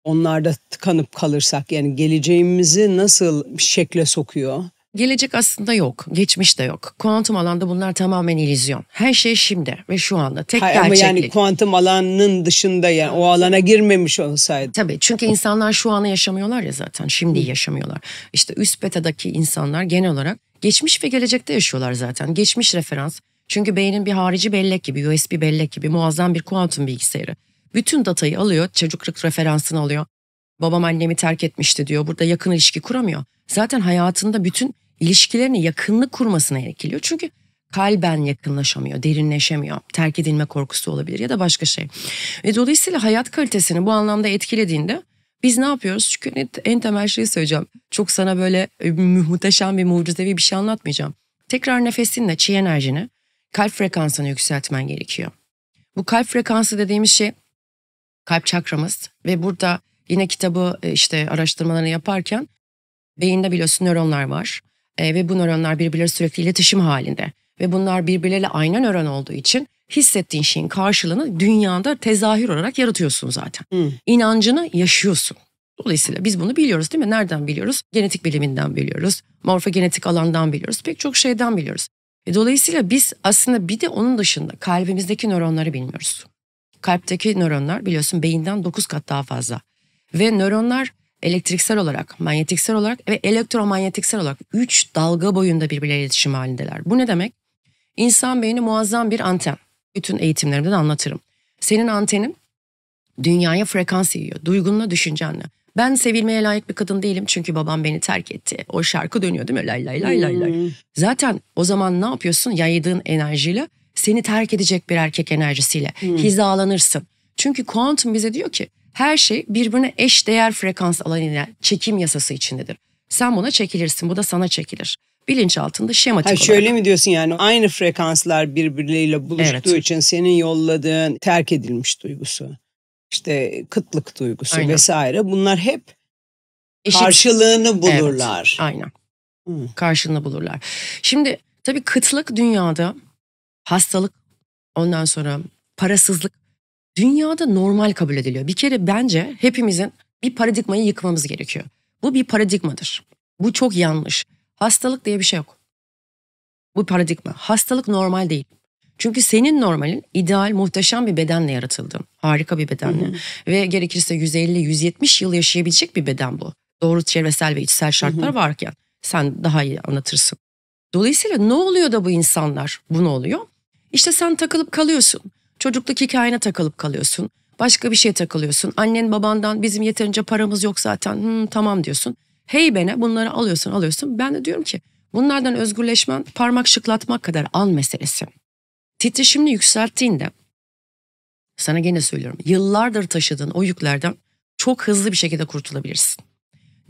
Onlarda tıkanıp kalırsak yani geleceğimizi nasıl şekle sokuyor? Gelecek aslında yok. Geçmiş de yok. Kuantum alanda bunlar tamamen illüzyon. Her şey şimdi ve şu anda. Tek Hayır, gerçeklik. Ama yani kuantum alanının dışında yani o alana girmemiş olsaydı. Tabii çünkü insanlar şu anı yaşamıyorlar ya zaten. Şimdi yaşamıyorlar. İşte üst beta'daki insanlar genel olarak geçmiş ve gelecekte yaşıyorlar zaten. Geçmiş referans. Çünkü beynin bir harici bellek gibi, USB bellek gibi muazzam bir kuantum bilgisayarı. Bütün datayı alıyor, çocukluk referansını alıyor. Babam annemi terk etmişti diyor. Burada yakın ilişki kuramıyor. Zaten hayatında bütün ilişkilerini yakınlık kurmasına etkiliyor. Çünkü kalben yakınlaşamıyor, derinleşemiyor. Terk edilme korkusu olabilir ya da başka şey. Ve dolayısıyla hayat kalitesini bu anlamda etkilediğinde biz ne yapıyoruz? Çünkü en temel şeyi söyleyeceğim. Çok sana böyle e, muhteşem bir mucizevi bir şey anlatmayacağım. Tekrar nefesinle çi enerjini kalp frekansını yükseltmen gerekiyor. Bu kalp frekansı dediğimiz şey kalp çakramız ve burada yine kitabı e, işte araştırmalarını yaparken beyinde biliyorsun nöronlar var e, ve bu nöronlar birbirleri sürekli iletişim halinde ve bunlar birbirleriyle aynı nöron olduğu için hissettiğin şeyin karşılığını dünyada tezahür olarak yaratıyorsun zaten. Hmm. İnancını yaşıyorsun. Dolayısıyla biz bunu biliyoruz değil mi? Nereden biliyoruz? Genetik biliminden biliyoruz. Morfogenetik alandan biliyoruz. Pek çok şeyden biliyoruz. E dolayısıyla biz aslında bir de onun dışında kalbimizdeki nöronları bilmiyoruz kalpteki nöronlar biliyorsun beyinden 9 kat daha fazla. Ve nöronlar elektriksel olarak, manyetiksel olarak ve elektromanyetiksel olarak 3 dalga boyunda birbirleriyle iletişim halindeler. Bu ne demek? İnsan beyni muazzam bir anten. Bütün eğitimlerimde de anlatırım. Senin antenin dünyaya frekans yayıyor. Duygunla, düşüncenle. Ben sevilmeye layık bir kadın değilim çünkü babam beni terk etti. O şarkı dönüyor değil mi? Lay lay lay lay lay. Hmm. Zaten o zaman ne yapıyorsun? Yaydığın enerjiyle seni terk edecek bir erkek enerjisiyle hmm. hizalanırsın. Çünkü kuantum bize diyor ki her şey birbirine eş değer frekans alanıyla çekim yasası içindedir. Sen buna çekilirsin, bu da sana çekilir. Bilinç altında şematik ha, Şöyle mi diyorsun yani aynı frekanslar birbirleriyle buluştuğu evet. için senin yolladığın terk edilmiş duygusu, işte kıtlık duygusu Aynen. vesaire bunlar hep Eşit. karşılığını bulurlar. Evet. Aynen. Hmm. Karşılığını bulurlar. Şimdi tabii kıtlık dünyada hastalık, ondan sonra parasızlık dünyada normal kabul ediliyor. Bir kere bence hepimizin bir paradigmayı yıkmamız gerekiyor. Bu bir paradigmadır. Bu çok yanlış. Hastalık diye bir şey yok. Bu paradigma. Hastalık normal değil. Çünkü senin normalin ideal, muhteşem bir bedenle yaratıldın. Harika bir bedenle. Hı hı. Ve gerekirse 150-170 yıl yaşayabilecek bir beden bu. Doğru çevresel ve içsel şartlar hı hı. varken sen daha iyi anlatırsın. Dolayısıyla ne oluyor da bu insanlar bunu oluyor? İşte sen takılıp kalıyorsun. Çocukluk hikayene takılıp kalıyorsun. Başka bir şeye takılıyorsun. Annen babandan bizim yeterince paramız yok zaten hmm, tamam diyorsun. Hey bene bunları alıyorsun alıyorsun. Ben de diyorum ki bunlardan özgürleşmen parmak şıklatmak kadar an meselesi. Titreşimini yükselttiğinde sana gene söylüyorum yıllardır taşıdığın o yüklerden çok hızlı bir şekilde kurtulabilirsin.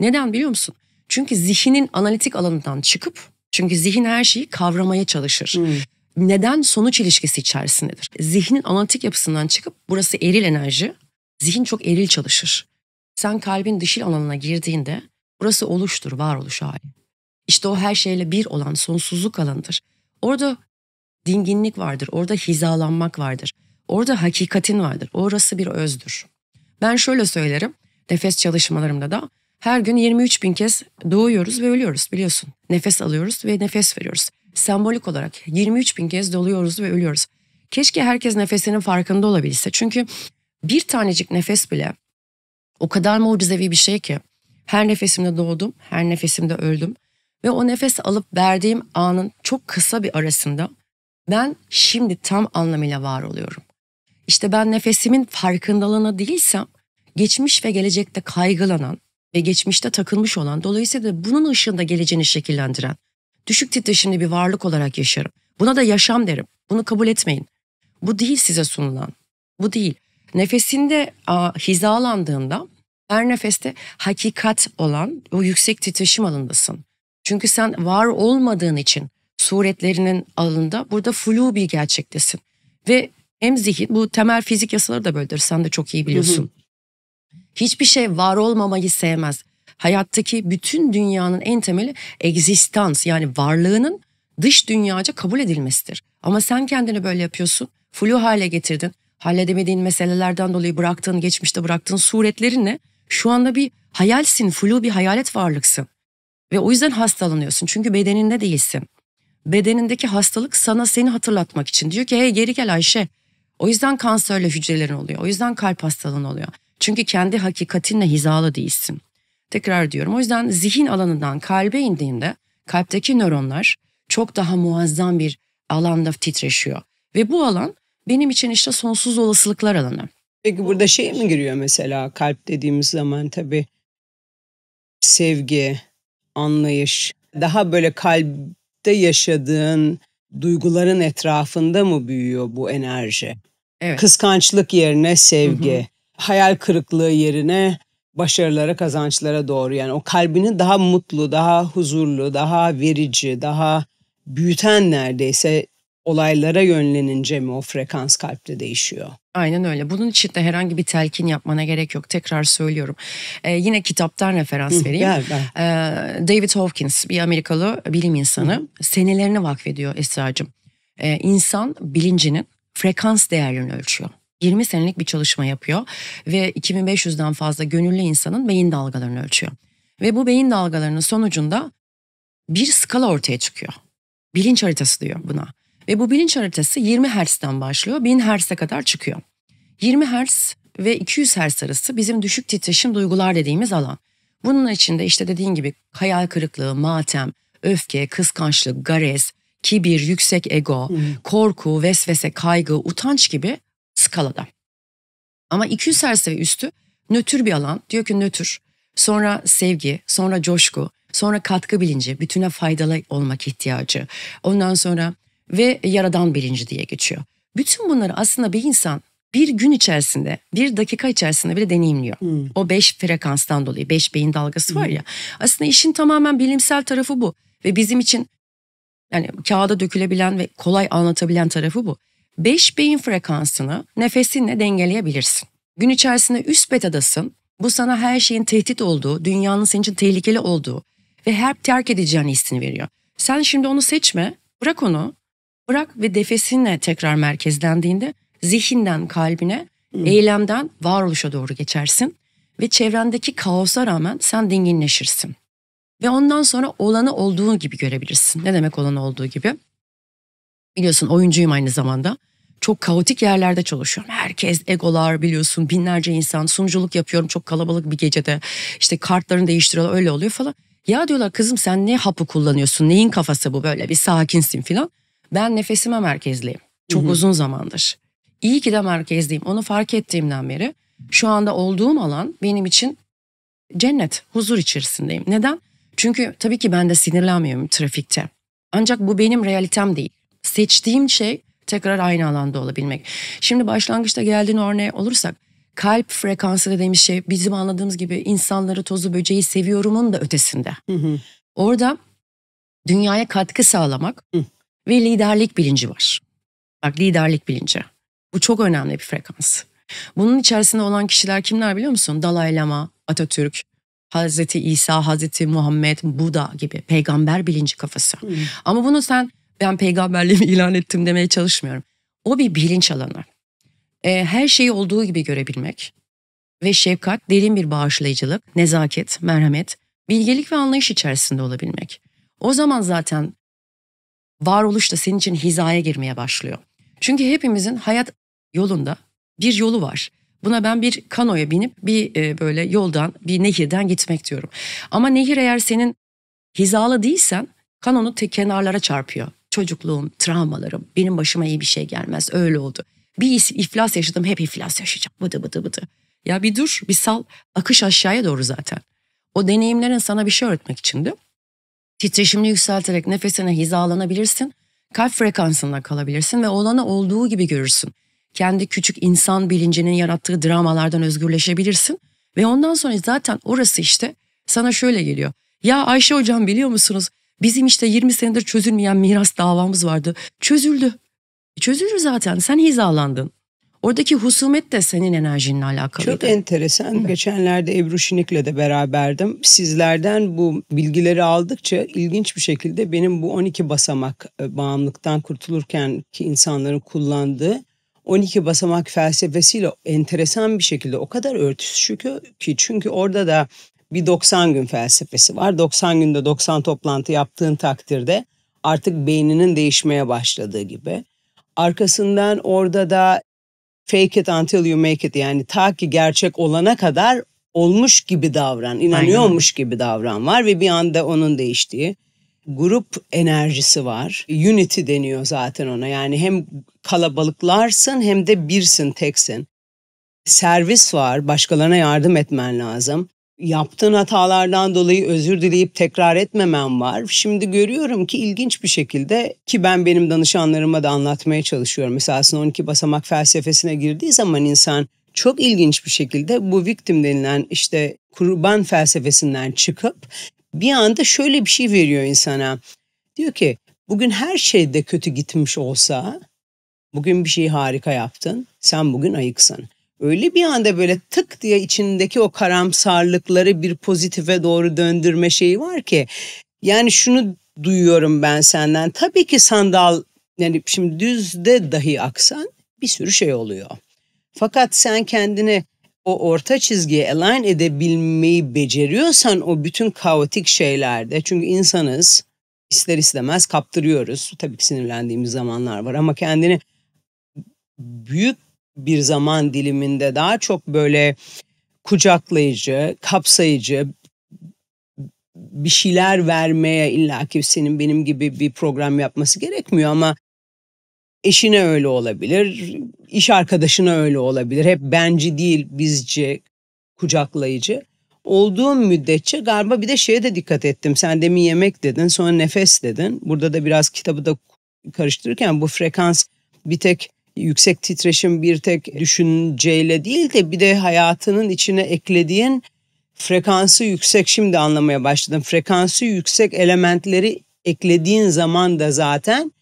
Neden biliyor musun? Çünkü zihnin analitik alanından çıkıp çünkü zihin her şeyi kavramaya çalışır. Hmm neden sonuç ilişkisi içerisindedir. Zihnin analitik yapısından çıkıp burası eril enerji. Zihin çok eril çalışır. Sen kalbin dışil alanına girdiğinde burası oluştur, varoluş hali. İşte o her şeyle bir olan sonsuzluk alanıdır. Orada dinginlik vardır, orada hizalanmak vardır. Orada hakikatin vardır, orası bir özdür. Ben şöyle söylerim, nefes çalışmalarımda da her gün 23 bin kez doğuyoruz ve ölüyoruz biliyorsun. Nefes alıyoruz ve nefes veriyoruz. Sembolik olarak 23 bin kez doluyoruz ve ölüyoruz. Keşke herkes nefesinin farkında olabilse. Çünkü bir tanecik nefes bile o kadar mucizevi bir şey ki. Her nefesimde doğdum, her nefesimde öldüm. Ve o nefes alıp verdiğim anın çok kısa bir arasında ben şimdi tam anlamıyla var oluyorum. İşte ben nefesimin farkındalığına değilsem geçmiş ve gelecekte kaygılanan, ve geçmişte takılmış olan dolayısıyla bunun ışığında geleceğini şekillendiren düşük titreşimli bir varlık olarak yaşarım. Buna da yaşam derim. Bunu kabul etmeyin. Bu değil size sunulan. Bu değil. Nefesinde a, hizalandığında her nefeste hakikat olan o yüksek titreşim alındasın. Çünkü sen var olmadığın için suretlerinin alında burada flu bir gerçektesin. Ve hem zihin bu temel fizik yasaları da böyledir sen de çok iyi biliyorsun. Hiçbir şey var olmamayı sevmez. Hayattaki bütün dünyanın en temeli egzistans yani varlığının dış dünyaca kabul edilmesidir. Ama sen kendini böyle yapıyorsun. Flu hale getirdin. Halledemediğin meselelerden dolayı bıraktığın, geçmişte bıraktığın suretlerinle şu anda bir hayalsin, flu bir hayalet varlıksın. Ve o yüzden hastalanıyorsun. Çünkü bedeninde değilsin. Bedenindeki hastalık sana seni hatırlatmak için. Diyor ki hey geri gel Ayşe. O yüzden kanserli hücrelerin oluyor. O yüzden kalp hastalığın oluyor. Çünkü kendi hakikatinle hizalı değilsin. Tekrar diyorum o yüzden zihin alanından kalbe indiğinde kalpteki nöronlar çok daha muazzam bir alanda titreşiyor. Ve bu alan benim için işte sonsuz olasılıklar alanı. Peki burada şey mi giriyor mesela kalp dediğimiz zaman tabii sevgi, anlayış, daha böyle kalpte yaşadığın duyguların etrafında mı büyüyor bu enerji? Evet. Kıskançlık yerine sevgi, hı hı hayal kırıklığı yerine başarılara, kazançlara doğru yani o kalbini daha mutlu, daha huzurlu, daha verici, daha büyüten neredeyse olaylara yönlenince mi o frekans kalpte değişiyor? Aynen öyle. Bunun için de herhangi bir telkin yapmana gerek yok. Tekrar söylüyorum. Ee, yine kitaptan referans Hı, vereyim. Gel, ben. Ee, David Hawkins bir Amerikalı bilim insanı. Hı. Senelerini vakfediyor Esra'cığım. Ee, insan bilincinin frekans değerini ölçüyor. 20 senelik bir çalışma yapıyor ve 2500'den fazla gönüllü insanın beyin dalgalarını ölçüyor. Ve bu beyin dalgalarının sonucunda bir skala ortaya çıkıyor. Bilinç haritası diyor buna. Ve bu bilinç haritası 20 Hz'den başlıyor, 1000 Hz'e kadar çıkıyor. 20 Hz ve 200 Hz arası bizim düşük titreşim duygular dediğimiz alan. Bunun içinde işte dediğin gibi hayal kırıklığı, matem, öfke, kıskançlık, garez, kibir, yüksek ego, korku, vesvese, kaygı, utanç gibi skalada. Ama 200 Hz üstü nötr bir alan. Diyor ki nötr. Sonra sevgi, sonra coşku, sonra katkı bilinci, bütüne faydalı olmak ihtiyacı. Ondan sonra ve yaradan bilinci diye geçiyor. Bütün bunları aslında bir insan bir gün içerisinde, bir dakika içerisinde bile deneyimliyor. Hmm. O beş frekanstan dolayı, beş beyin dalgası hmm. var ya. Aslında işin tamamen bilimsel tarafı bu. Ve bizim için yani kağıda dökülebilen ve kolay anlatabilen tarafı bu. 5 beyin frekansını nefesinle dengeleyebilirsin. Gün içerisinde üst betadasın. Bu sana her şeyin tehdit olduğu, dünyanın senin için tehlikeli olduğu ve hep terk edeceğini hissini veriyor. Sen şimdi onu seçme, bırak onu. Bırak ve nefesinle tekrar merkezlendiğinde zihinden kalbine, hmm. eylemden varoluşa doğru geçersin. Ve çevrendeki kaosa rağmen sen dinginleşirsin. Ve ondan sonra olanı olduğu gibi görebilirsin. Ne demek olanı olduğu gibi? Biliyorsun oyuncuyum aynı zamanda. Çok kaotik yerlerde çalışıyorum. Herkes egolar biliyorsun binlerce insan sunuculuk yapıyorum çok kalabalık bir gecede. İşte kartlarını değiştiriyorlar öyle oluyor falan. Ya diyorlar kızım sen ne hapı kullanıyorsun neyin kafası bu böyle bir sakinsin falan. Ben nefesime merkezliyim. Çok Hı-hı. uzun zamandır. İyi ki de merkezliyim. Onu fark ettiğimden beri şu anda olduğum alan benim için cennet, huzur içerisindeyim. Neden? Çünkü tabii ki ben de sinirlenmiyorum trafikte. Ancak bu benim realitem değil seçtiğim şey tekrar aynı alanda olabilmek. Şimdi başlangıçta geldiğin örneğe olursak kalp frekansı dediğimiz şey bizim anladığımız gibi insanları tozu böceği seviyorumun da ötesinde. Hı hı. Orada dünyaya katkı sağlamak hı. ve liderlik bilinci var. Bak liderlik bilinci. Bu çok önemli bir frekans. Bunun içerisinde olan kişiler kimler biliyor musun? Dalai Lama, Atatürk, Hazreti İsa, Hazreti Muhammed, Buda gibi peygamber bilinci kafası. Hı. Ama bunu sen ben peygamberliğimi ilan ettim demeye çalışmıyorum. O bir bilinç alanı. E, her şeyi olduğu gibi görebilmek ve şefkat, derin bir bağışlayıcılık, nezaket, merhamet, bilgelik ve anlayış içerisinde olabilmek. O zaman zaten varoluş da senin için hizaya girmeye başlıyor. Çünkü hepimizin hayat yolunda bir yolu var. Buna ben bir kanoya binip bir e, böyle yoldan, bir nehirden gitmek diyorum. Ama nehir eğer senin hizalı değilsen kanonu tek kenarlara çarpıyor. Çocukluğum, travmalarım, benim başıma iyi bir şey gelmez öyle oldu. Bir iflas yaşadım hep iflas yaşayacağım bıdı bıdı bıdı. Ya bir dur bir sal akış aşağıya doğru zaten. O deneyimlerin sana bir şey öğretmek içindi. Titreşimini yükselterek nefesine hizalanabilirsin. Kalp frekansında kalabilirsin ve olana olduğu gibi görürsün. Kendi küçük insan bilincinin yarattığı dramalardan özgürleşebilirsin. Ve ondan sonra zaten orası işte sana şöyle geliyor. Ya Ayşe hocam biliyor musunuz Bizim işte 20 senedir çözülmeyen miras davamız vardı. Çözüldü. E, çözülür zaten. Sen hizalandın. Oradaki husumet de senin enerjinle alakalı. Çok enteresan. Evet. Geçenlerde Ebru Şinik'le de beraberdim. Sizlerden bu bilgileri aldıkça ilginç bir şekilde benim bu 12 basamak e, bağımlılıktan kurtulurken ki insanların kullandığı 12 basamak felsefesiyle enteresan bir şekilde o kadar örtüşüyor ki çünkü orada da bir 90 gün felsefesi var. 90 günde 90 toplantı yaptığın takdirde artık beyninin değişmeye başladığı gibi. Arkasından orada da fake it until you make it yani ta ki gerçek olana kadar olmuş gibi davran, inanıyormuş Aynen. gibi davran var ve bir anda onun değiştiği grup enerjisi var. Unity deniyor zaten ona. Yani hem kalabalıklarsın hem de birsin, teksin. Servis var, başkalarına yardım etmen lazım yaptığın hatalardan dolayı özür dileyip tekrar etmemen var. Şimdi görüyorum ki ilginç bir şekilde ki ben benim danışanlarıma da anlatmaya çalışıyorum. Mesela 12 basamak felsefesine girdiği zaman insan çok ilginç bir şekilde bu victim denilen işte kurban felsefesinden çıkıp bir anda şöyle bir şey veriyor insana. Diyor ki bugün her şey de kötü gitmiş olsa bugün bir şey harika yaptın. Sen bugün ayıksın öyle bir anda böyle tık diye içindeki o karamsarlıkları bir pozitife doğru döndürme şeyi var ki. Yani şunu duyuyorum ben senden. Tabii ki sandal yani şimdi düzde dahi aksan bir sürü şey oluyor. Fakat sen kendini o orta çizgiye align edebilmeyi beceriyorsan o bütün kaotik şeylerde çünkü insanız ister istemez kaptırıyoruz. Tabii ki sinirlendiğimiz zamanlar var ama kendini büyük bir zaman diliminde daha çok böyle kucaklayıcı, kapsayıcı bir şeyler vermeye illaki senin benim gibi bir program yapması gerekmiyor ama eşine öyle olabilir, iş arkadaşına öyle olabilir. Hep benci değil, bizci, kucaklayıcı. Olduğun müddetçe galiba bir de şeye de dikkat ettim. Sen demin yemek dedin, sonra nefes dedin. Burada da biraz kitabı da karıştırırken bu frekans bir tek yüksek titreşim bir tek düşünceyle değil de bir de hayatının içine eklediğin frekansı yüksek şimdi anlamaya başladım. Frekansı yüksek elementleri eklediğin zaman da zaten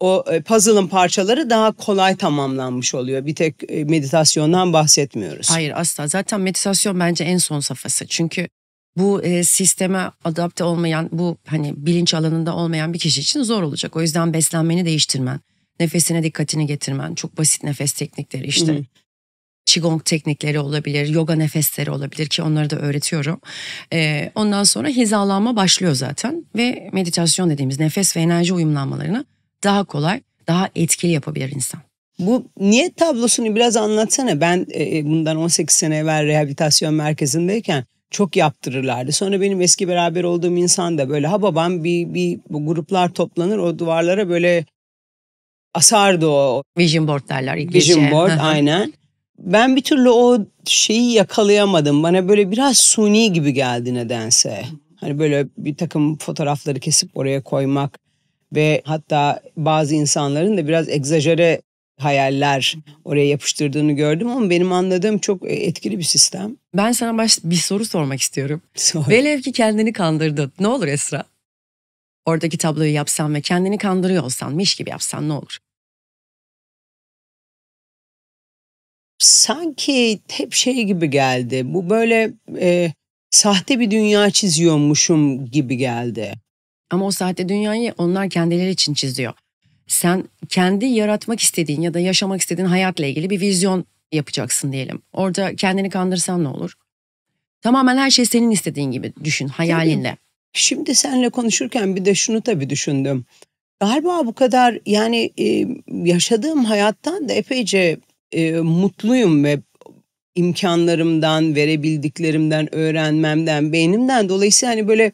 o e, puzzle'ın parçaları daha kolay tamamlanmış oluyor. Bir tek e, meditasyondan bahsetmiyoruz. Hayır asla. Zaten meditasyon bence en son safhası. Çünkü bu e, sisteme adapte olmayan, bu hani bilinç alanında olmayan bir kişi için zor olacak. O yüzden beslenmeni değiştirmen, Nefesine dikkatini getirmen, çok basit nefes teknikleri işte. Hı. Hmm. Qigong teknikleri olabilir, yoga nefesleri olabilir ki onları da öğretiyorum. Ee, ondan sonra hizalanma başlıyor zaten ve meditasyon dediğimiz nefes ve enerji uyumlanmalarını daha kolay, daha etkili yapabilir insan. Bu niyet tablosunu biraz anlatsana. Ben e, e bundan 18 sene evvel rehabilitasyon merkezindeyken çok yaptırırlardı. Sonra benim eski beraber olduğum insan da böyle ha babam bir, bir bu gruplar toplanır o duvarlara böyle asardı o. Vision board derler İngilizce. Vision board aynen. Ben bir türlü o şeyi yakalayamadım. Bana böyle biraz suni gibi geldi nedense. Hani böyle bir takım fotoğrafları kesip oraya koymak ve hatta bazı insanların da biraz egzajere hayaller oraya yapıştırdığını gördüm ama benim anladığım çok etkili bir sistem. Ben sana baş bir soru sormak istiyorum. Sor. Velev ki kendini kandırdın. Ne olur Esra? oradaki tabloyu yapsan ve kendini kandırıyor olsan, miş gibi yapsan ne olur? Sanki hep şey gibi geldi. Bu böyle e, sahte bir dünya çiziyormuşum gibi geldi. Ama o sahte dünyayı onlar kendileri için çiziyor. Sen kendi yaratmak istediğin ya da yaşamak istediğin hayatla ilgili bir vizyon yapacaksın diyelim. Orada kendini kandırsan ne olur? Tamamen her şey senin istediğin gibi düşün hayalinle. Şimdi seninle konuşurken bir de şunu tabii düşündüm. Galiba bu kadar yani e, yaşadığım hayattan da epeyce e, mutluyum ve imkanlarımdan, verebildiklerimden, öğrenmemden, beynimden. Dolayısıyla hani böyle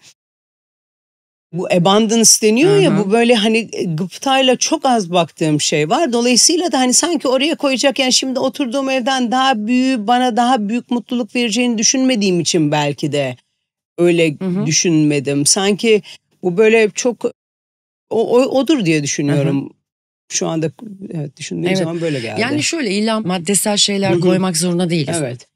bu abundance deniyor Hı-hı. ya bu böyle hani gıptayla çok az baktığım şey var. Dolayısıyla da hani sanki oraya koyacak yani şimdi oturduğum evden daha büyük bana daha büyük mutluluk vereceğini düşünmediğim için belki de öyle hı hı. düşünmedim. Sanki bu böyle çok o, o odur diye düşünüyorum. Hı hı. Şu anda evet düşündüğüm evet. zaman böyle geldi. Yani şöyle illa maddesel şeyler hı hı. koymak zorunda değiliz. Evet.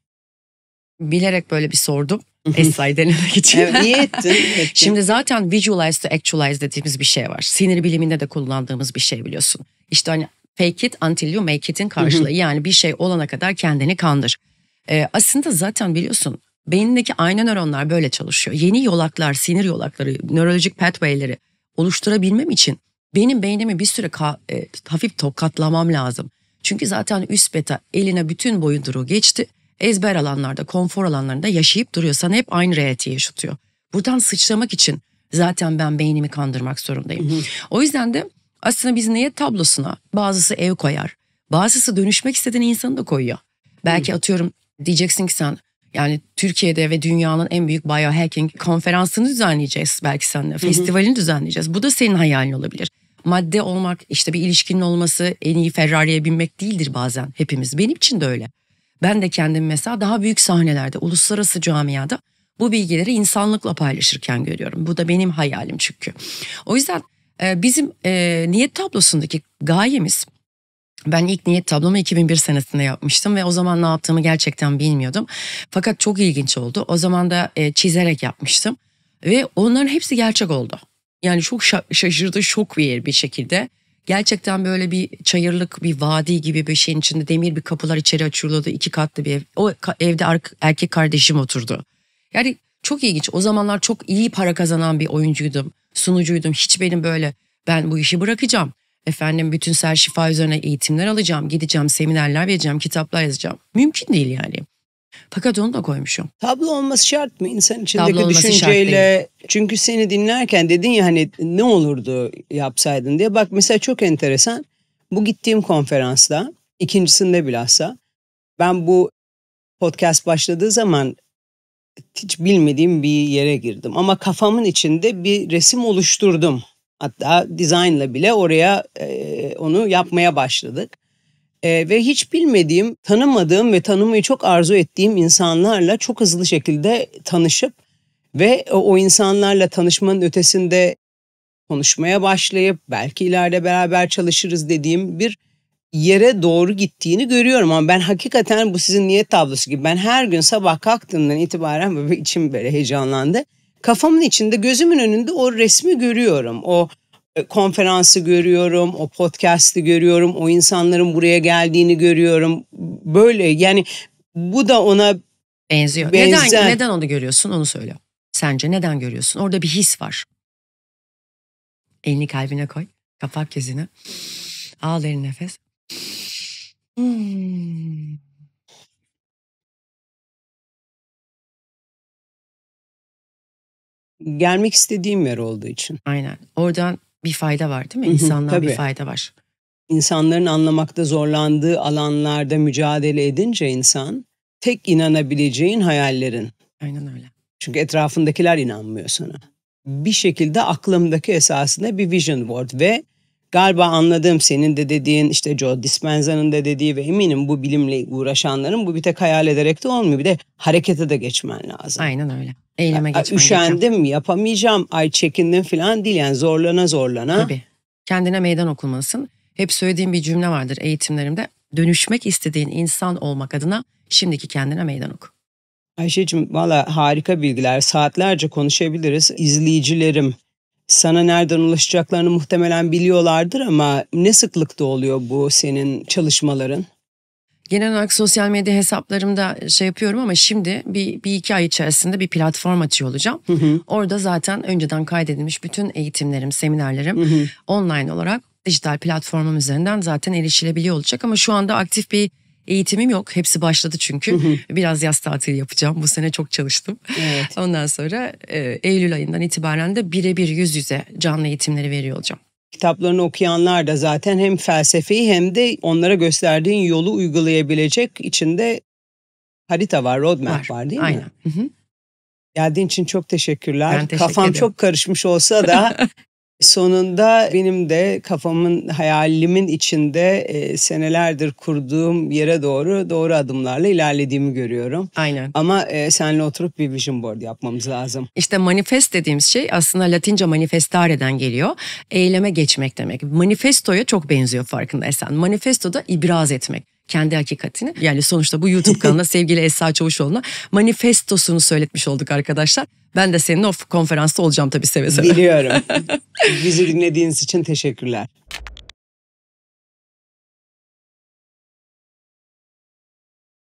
Bilerek böyle bir sordum. Essay denemek için. Evet, iyi ettin, Şimdi zaten visualize to actualize dediğimiz bir şey var. Sinir biliminde de kullandığımız bir şey biliyorsun. İşte hani fake it until you make it'in karşılığı. yani bir şey olana kadar kendini kandır. Ee, aslında zaten biliyorsun Beynindeki aynı nöronlar böyle çalışıyor. Yeni yolaklar, sinir yolakları, nörolojik pathway'leri oluşturabilmem için benim beynimi bir süre e, hafif tokatlamam lazım. Çünkü zaten üst beta eline bütün boyunduru geçti. Ezber alanlarda, konfor alanlarında yaşayıp duruyorsan hep aynı realiteyi yaşatıyor. Buradan sıçramak için zaten ben beynimi kandırmak zorundayım. O yüzden de aslında biz niye tablosuna bazısı ev koyar. Bazısı dönüşmek istediğin insanı da koyuyor. Belki atıyorum diyeceksin ki sen yani Türkiye'de ve dünyanın en büyük biohacking konferansını düzenleyeceğiz belki seninle. Festivalini hı hı. düzenleyeceğiz. Bu da senin hayalin olabilir. Madde olmak, işte bir ilişkinin olması en iyi Ferrari'ye binmek değildir bazen hepimiz. Benim için de öyle. Ben de kendim mesela daha büyük sahnelerde, uluslararası camiada bu bilgileri insanlıkla paylaşırken görüyorum. Bu da benim hayalim çünkü. O yüzden e, bizim e, niyet tablosundaki gayemiz ben ilk niyet tablomu 2001 senesinde yapmıştım ve o zaman ne yaptığımı gerçekten bilmiyordum. Fakat çok ilginç oldu. O zaman da e, çizerek yapmıştım ve onların hepsi gerçek oldu. Yani çok şaşırdı şok bir bir şekilde. Gerçekten böyle bir çayırlık bir vadi gibi bir şeyin içinde demir bir kapılar içeri açılıyordu. iki katlı bir ev. O evde erkek kardeşim oturdu. Yani çok ilginç. O zamanlar çok iyi para kazanan bir oyuncuydum. Sunucuydum. Hiç benim böyle ben bu işi bırakacağım Efendim bütünsel şifa üzerine eğitimler alacağım, gideceğim, seminerler vereceğim, kitaplar yazacağım. Mümkün değil yani. Fakat onu da koymuşum. Tablo olması şart mı insan içindeki düşünceyle? Çünkü seni dinlerken dedin ya hani ne olurdu yapsaydın diye. Bak mesela çok enteresan. Bu gittiğim konferansta, ikincisinde bilhassa ben bu podcast başladığı zaman hiç bilmediğim bir yere girdim. Ama kafamın içinde bir resim oluşturdum. Hatta dizaynla bile oraya e, onu yapmaya başladık. E, ve hiç bilmediğim, tanımadığım ve tanımayı çok arzu ettiğim insanlarla çok hızlı şekilde tanışıp ve o insanlarla tanışmanın ötesinde konuşmaya başlayıp belki ileride beraber çalışırız dediğim bir yere doğru gittiğini görüyorum ama ben hakikaten bu sizin niyet tablosu gibi ben her gün sabah kalktığımdan itibaren böyle içim böyle heyecanlandı kafamın içinde gözümün önünde o resmi görüyorum. O e, konferansı görüyorum, o podcast'i görüyorum, o insanların buraya geldiğini görüyorum. Böyle yani bu da ona benziyor. Benzer. Neden neden onu görüyorsun? Onu söyle. Sence neden görüyorsun? Orada bir his var. Elini kalbine koy. Kapak gözünü. Al derin nefes. Hmm. Gelmek istediğim yer olduğu için. Aynen. Oradan bir fayda var değil mi? İnsanlar bir fayda var. İnsanların anlamakta zorlandığı alanlarda mücadele edince insan tek inanabileceğin hayallerin. Aynen öyle. Çünkü etrafındakiler inanmıyor sana. Bir şekilde aklımdaki esasında bir vision board ve galiba anladığım senin de dediğin işte Joe Dispenza'nın da dediği ve eminim bu bilimle uğraşanların bu bir tek hayal ederek de olmuyor. Bir de harekete de geçmen lazım. Aynen öyle eyleme geçmen Üşendim gereken. yapamayacağım ay çekindim falan değil yani zorlana zorlana. Tabii kendine meydan okumalısın. Hep söylediğim bir cümle vardır eğitimlerimde dönüşmek istediğin insan olmak adına şimdiki kendine meydan oku. Ayşe'cim valla harika bilgiler saatlerce konuşabiliriz İzleyicilerim Sana nereden ulaşacaklarını muhtemelen biliyorlardır ama ne sıklıkta oluyor bu senin çalışmaların? genel olarak sosyal medya hesaplarımda e, şey yapıyorum ama şimdi bir, bir iki ay içerisinde bir platform açıyor olacağım. Hı hı. Orada zaten önceden kaydedilmiş bütün eğitimlerim, seminerlerim hı hı. online olarak dijital platformum üzerinden zaten erişilebiliyor olacak ama şu anda aktif bir eğitimim yok. Hepsi başladı çünkü. Hı hı. Biraz yaz tatili yapacağım. Bu sene çok çalıştım. Evet. Ondan sonra e, Eylül ayından itibaren de birebir yüz yüze canlı eğitimleri veriyor olacağım. Kitaplarını okuyanlar da zaten hem felsefeyi hem de onlara gösterdiğin yolu uygulayabilecek içinde harita var, roadmap var, var değil Aynen. mi? Aynen. Geldiğin için çok teşekkürler. Ben teşekkür Kafam ederim. çok karışmış olsa da Sonunda benim de kafamın, hayalimin içinde e, senelerdir kurduğum yere doğru doğru adımlarla ilerlediğimi görüyorum. Aynen. Ama e, senle oturup bir vision board yapmamız lazım. İşte manifest dediğimiz şey aslında Latince manifestare'den geliyor. Eyleme geçmek demek. Manifestoya çok benziyor farkındaysan. Manifesto da ibraz etmek kendi hakikatini. Yani sonuçta bu YouTube kanalına sevgili Esra Çavuşoğlu'na manifestosunu söyletmiş olduk arkadaşlar. Ben de senin o konferansta olacağım tabii seve seve. Biliyorum. Bizi dinlediğiniz için teşekkürler.